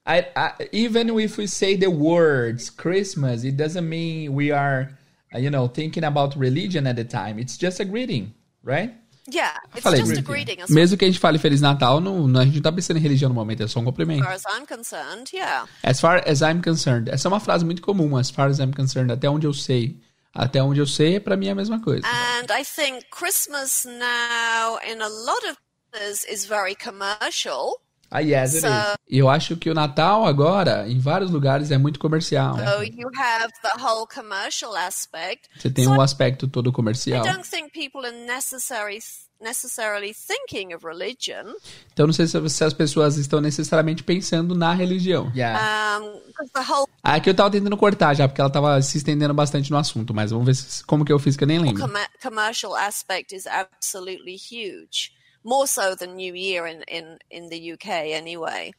I, I, even if we say the words Christmas, it doesn't mean we are, you know, thinking about religion at the time. It's just a greeting, right? Yeah, it's falei, just a greeting. As Mesmo que a gente fale Feliz Natal, não, não, a gente não tá pensando em religião no momento, é só um cumprimento. As far as I'm concerned, yeah. As far as I'm concerned. Essa é uma frase muito comum, as far as I'm concerned, até onde eu sei. Até onde eu sei, para mim é a mesma coisa. And I think Christmas now in a lot of places is very commercial. Ah, yes, so, it is. Eu acho que o Natal agora, em vários lugares, é muito comercial. So oh, you have the whole commercial aspect. Você tem o so um aspecto todo comercial. I don't think people are necessary necessarily thinking of religion. Então não sei se, se as pessoas estão necessariamente pensando na religião. Yeah. Um, whole... Aqui ah, é eu tava tentando cortar já, porque ela tava se estendendo bastante no assunto, mas vamos ver se, como que eu fiz que eu nem lembro. Com commercial aspect is absolutely huge more so than New Year in in in the UK anyway.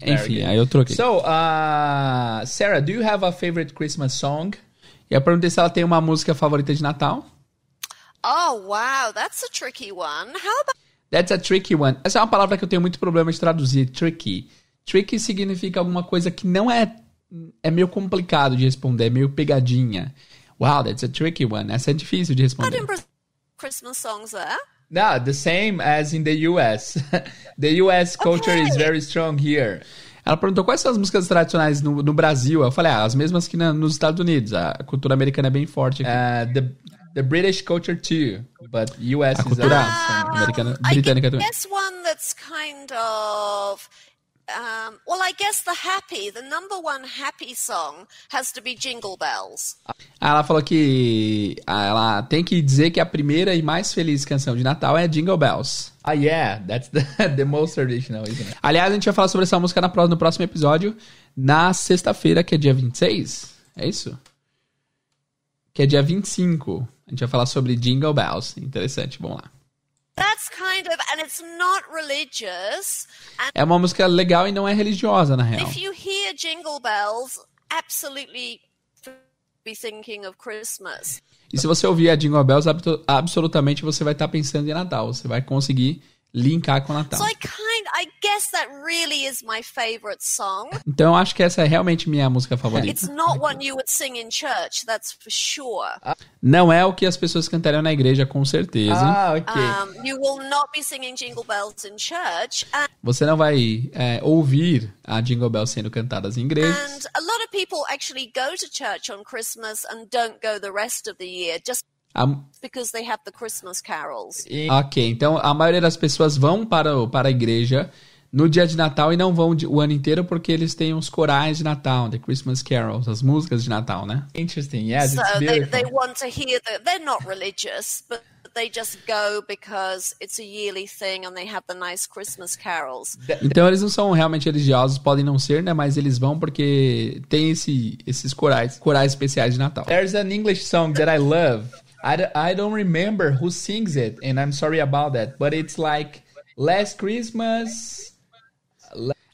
Enfim, aí eu troquei. So, uh, Sarah, do you have a favorite Christmas song? E eu perguntei se ela tem uma música favorita de Natal. Oh, wow, that's a tricky one. How about That's a tricky one. Essa é uma palavra que eu tenho muito problema de traduzir, tricky. Tricky significa alguma coisa que não é é meio complicado de responder, é meio pegadinha. Wow, that's a tricky one. Essa é difícil de responder. Christmas songs there. No, the same as in the US. the US culture okay. is very strong here. Ela perguntou quais são as músicas tradicionais no, no Brasil. Eu falei, ah, as mesmas que na, nos Estados Unidos. A cultura americana é bem forte aqui. Uh, the, the British culture too, but US a is cultura ah, americana, britânica I também. There's one that's kind of um, well, I guess the happy, the number one happy song has to be Jingle Bells. Ah, ela falou que ah, ela tem que dizer que a primeira e mais feliz canção de Natal é Jingle Bells. Ah, yeah, that's the, the most traditional, isn't it? Aliás, a gente vai falar sobre essa música na, no próximo episódio, na sexta-feira, que é dia 26. É isso? Que é dia 25. A gente vai falar sobre Jingle Bells. Interessante, vamos lá. É uma música legal e não é religiosa, na real. If you hear Jingle Bells, absolutely be thinking of Christmas. E se você ouvir a Jingle Bells, absolutamente você vai estar pensando em Natal. Você vai conseguir linkar com o Natal. So I kind, I guess that really is my favorite song. Então eu acho que essa é realmente minha música favorita. It's not you would sing in church, that's for sure. Não é o que as pessoas cantariam na igreja com certeza. Ah, OK. Um, you will not be singing Jingle Bells in church. And... Você não vai é, ouvir a Jingle Bells sendo cantadas em igrejas. And a lot of people actually go to church on Christmas and don't go the rest of the year just a... Because they have the Christmas carols. E... Ok, então a maioria das pessoas vão para, para a igreja no dia de Natal e não vão o ano inteiro porque eles têm os corais de Natal, the Christmas carols, as músicas de Natal, né? Interesting, yeah, so it's They, they want to hear that they're not religious, but they just go because it's a yearly thing and they have the nice Christmas carols. Então eles não são realmente religiosos, podem não ser, né? Mas eles vão porque tem esse, esses corais, corais especiais de Natal. There's an English song that I love. I, I don't remember who sings it, and I'm sorry about that, but it's like Last Christmas.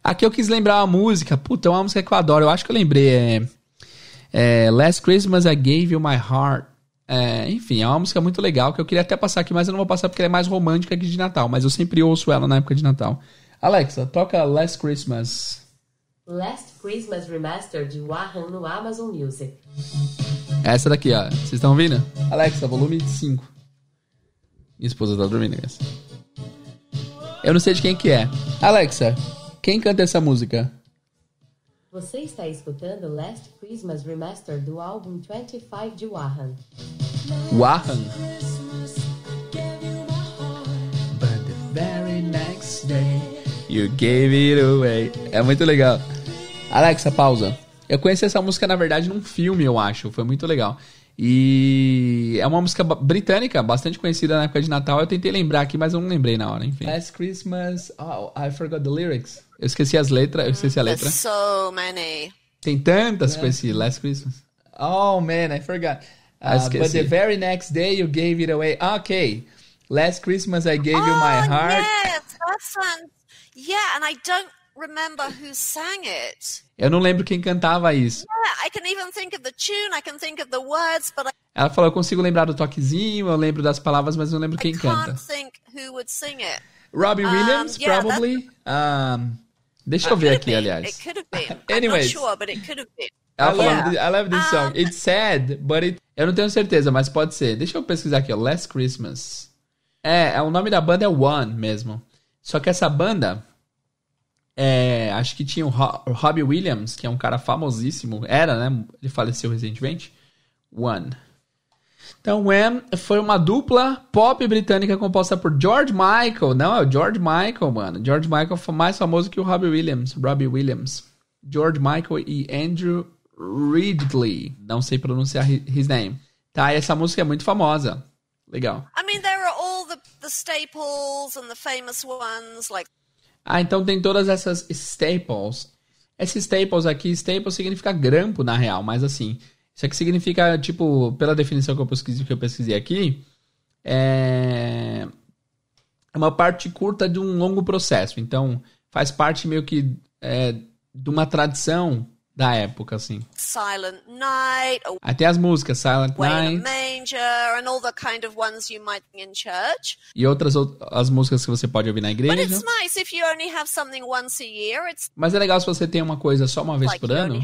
Aqui eu quis lembrar uma música, puta, é uma música que eu adoro, eu acho que eu lembrei. É, é Last Christmas I Gave You My Heart. É, enfim, é uma música muito legal que eu queria até passar aqui, mas eu não vou passar porque ela é mais romântica que de Natal, mas eu sempre ouço ela na época de Natal. Alexa, toca Last Christmas. Last Christmas Remastered de Warren no Amazon Music. Essa daqui, ó. Vocês estão ouvindo? Alexa, volume 5. Minha esposa tá dormindo, guys. Eu não sei de quem que é. Alexa, quem canta essa música? Você está escutando Last Christmas Remaster do álbum 25 de Wahan. Wahan? But the very next day you gave it away. É muito legal. Alexa, pausa. Eu conheci essa música, na verdade, num filme, eu acho. Foi muito legal. E é uma música britânica, bastante conhecida na época de Natal. Eu tentei lembrar aqui, mas eu não lembrei na hora, enfim. Last Christmas. Oh, I forgot the lyrics. Eu esqueci as letras, eu esqueci a letra. There's so many. Tem tantas yeah. Né? com esse Last Christmas. Oh man, I forgot. Uh, ah, ah, I but the very next day you gave it away. Okay. Last Christmas I gave oh, you my oh, heart. Yes, that sounds... Yeah, and I don't remember who sang it. Eu não lembro quem cantava isso. Ela falou, eu consigo lembrar do toquezinho, eu lembro das palavras, mas não lembro quem canta. Robbie Williams, um, yeah, Um, deixa eu ver aqui, aliás. Anyways. ela falou: I love this song. It's sad, but it... Eu não tenho certeza, mas pode ser. Deixa eu pesquisar aqui, ó. Last Christmas. É, é o nome da banda é One mesmo. Só que essa banda, é, acho que tinha o, Robbie Williams, que é um cara famosíssimo. Era, né? Ele faleceu recentemente. One. Então, Wham foi uma dupla pop britânica composta por George Michael. Não, é o George Michael, mano. George Michael foi mais famoso que o Robbie Williams. Robbie Williams. George Michael e Andrew Ridley. Não sei pronunciar his name. Tá, e essa música é muito famosa. Legal. I mean, there are all the, the staples and the famous ones, like ah, então tem todas essas staples. Esses staples aqui, staple significa grampo na real, mas assim, isso aqui significa, tipo, pela definição que eu pesquisei, que eu pesquisei aqui, é uma parte curta de um longo processo. Então, faz parte meio que é, de uma tradição da época, assim. Silent Night. Até as músicas, Silent Night. e outras as músicas que você pode ouvir na igreja. Mas é legal se você tem uma coisa só uma vez por ano.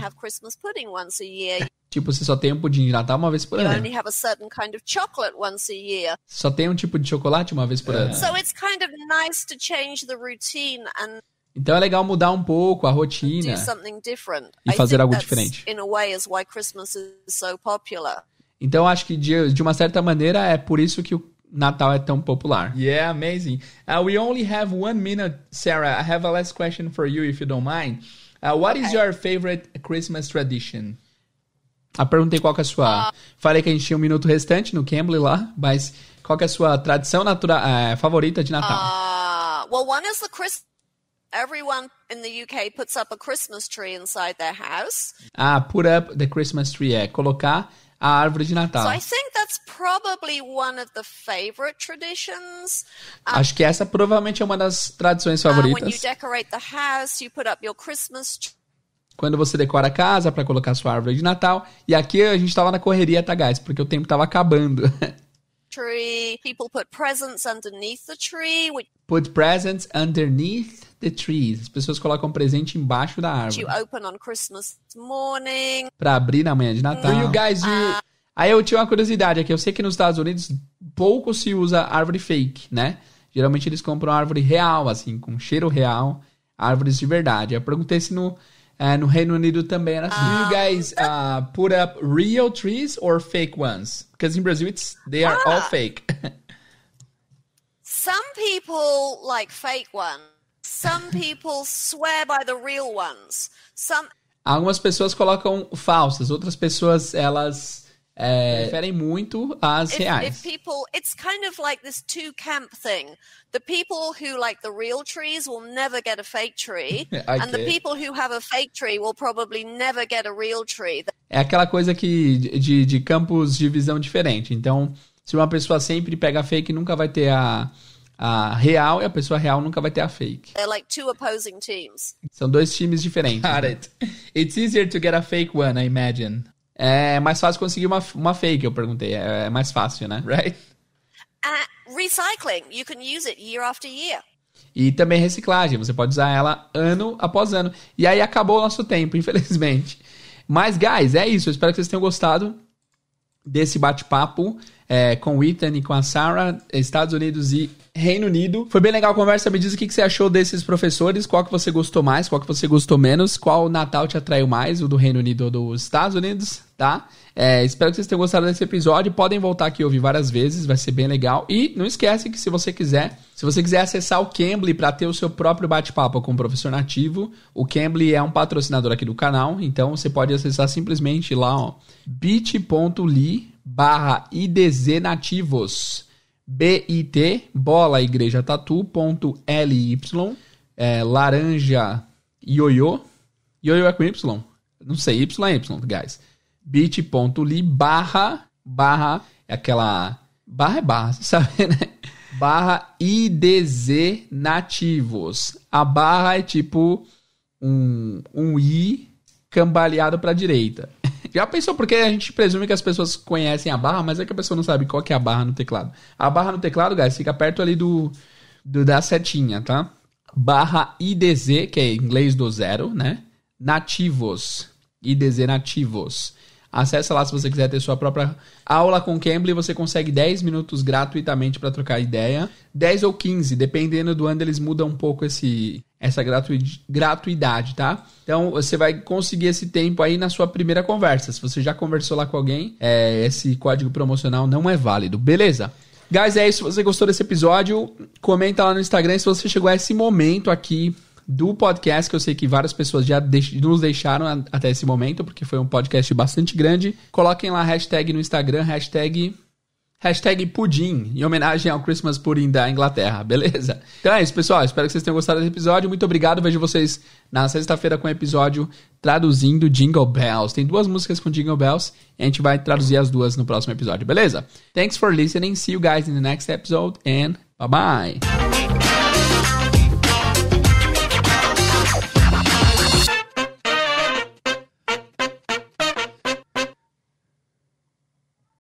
Tipo, você só tem um pudim de Natal uma vez por you ano. Kind of só tem um tipo de chocolate uma vez por é. ano. So it's kind of nice to change the routine and então é legal mudar um pouco a rotina e fazer algo diferente. Então acho que de, de uma certa maneira é por isso que o Natal é tão popular. Yeah, amazing. Uh, we only have one minute, Sarah. I have a last question for you, if you don't mind. Uh, what is your favorite Christmas tradition? A ah, perguntei qual que é a sua. Ah. Falei que a gente tinha um minuto restante no Cambly lá, mas qual que é a sua tradição natural uh, eh, favorita de Natal? Ah, well, one is the Christmas everyone in the UK puts up a Christmas tree inside their house. Ah, put up the Christmas tree é colocar a árvore de Natal. So I think that's probably one of the favorite traditions. Um, Acho que essa provavelmente é uma das tradições favoritas. Uh, when you decorate the house, you put up your Christmas tree quando você decora a casa para colocar sua árvore de Natal. E aqui a gente estava na correria, tá, guys? Porque o tempo estava acabando. Tree. People put presents underneath the tree. Which... Put presents underneath the trees. As pessoas colocam presente embaixo da árvore. para open on Christmas morning. Pra abrir na manhã de Natal. Do you guys Uh... Aí eu tinha uma curiosidade aqui. Eu sei que nos Estados Unidos pouco se usa árvore fake, né? Geralmente eles compram árvore real, assim, com cheiro real. Árvores de verdade. Eu perguntei se no... É, no Reino Unido também era assim. Uh, Do you guys uh, put up real trees or fake ones? Because in Brazil, it's they are all fake. some people like fake ones. Some people swear by the real ones. Some... Algumas pessoas colocam falsas, outras pessoas elas é, preferem muito as if, reais. If people, it's kind of like this two camp thing. The people who like the real trees will never get a fake tree, and the people who have a fake tree will probably never get a real tree. É aquela coisa que de, de campos de visão diferente. Então, se uma pessoa sempre pega fake, nunca vai ter a a real e a pessoa real nunca vai ter a fake. like two opposing teams. São dois times diferentes. Got it. It's easier to get a fake one, I imagine. É mais fácil conseguir uma, uma fake, eu perguntei. É, é mais fácil, né? Right? Uh, recycling, you can use it year after year. E também reciclagem, você pode usar ela ano após ano. E aí acabou o nosso tempo, infelizmente. Mas, guys, é isso. Eu espero que vocês tenham gostado desse bate-papo é, com o Ethan e com a Sarah, Estados Unidos e Reino Unido. Foi bem legal a conversa. Me diz o que, que você achou desses professores, qual que você gostou mais, qual que você gostou menos, qual Natal te atraiu mais, o do Reino Unido ou dos Estados Unidos, tá? É, espero que vocês tenham gostado desse episódio. Podem voltar aqui e ouvir várias vezes, vai ser bem legal. E não esquece que se você quiser, se você quiser acessar o Cambly para ter o seu próprio bate-papo com o um professor nativo, o Cambly é um patrocinador aqui do canal, então você pode acessar simplesmente lá, ó, bit.ly barra IDZ Nativos. BIT, bola igreja tatu ponto LY, é, laranja ioiô, ioiô é com Y, não sei, Y é Y, guys. bit.ly barra, barra, é aquela, barra é barra, você sabe, né? Barra IDZ Nativos. A barra é tipo um, um I cambaleado para direita. Já pensou? Porque a gente presume que as pessoas conhecem a barra, mas é que a pessoa não sabe qual que é a barra no teclado. A barra no teclado, guys, fica perto ali do, do da setinha, tá? Barra IDZ, que é inglês do zero, né? Nativos. IDZ nativos. Acesse lá se você quiser ter sua própria aula com Cambly, você consegue 10 minutos gratuitamente para trocar ideia. 10 ou 15, dependendo do ano eles mudam um pouco esse essa gratuidade, tá? Então você vai conseguir esse tempo aí na sua primeira conversa. Se você já conversou lá com alguém, é, esse código promocional não é válido, beleza? Guys, é isso. Se você gostou desse episódio, comenta lá no Instagram se você chegou a esse momento aqui do podcast, que eu sei que várias pessoas já deix nos deixaram até esse momento, porque foi um podcast bastante grande. Coloquem lá a hashtag no Instagram, hashtag Hashtag Pudim, em homenagem ao Christmas Pudding da Inglaterra, beleza? Então é isso, pessoal. Espero que vocês tenham gostado desse episódio. Muito obrigado. Vejo vocês na sexta-feira com o um episódio traduzindo Jingle Bells. Tem duas músicas com Jingle Bells e a gente vai traduzir as duas no próximo episódio, beleza? Thanks for listening. See you guys in the next episode and bye bye.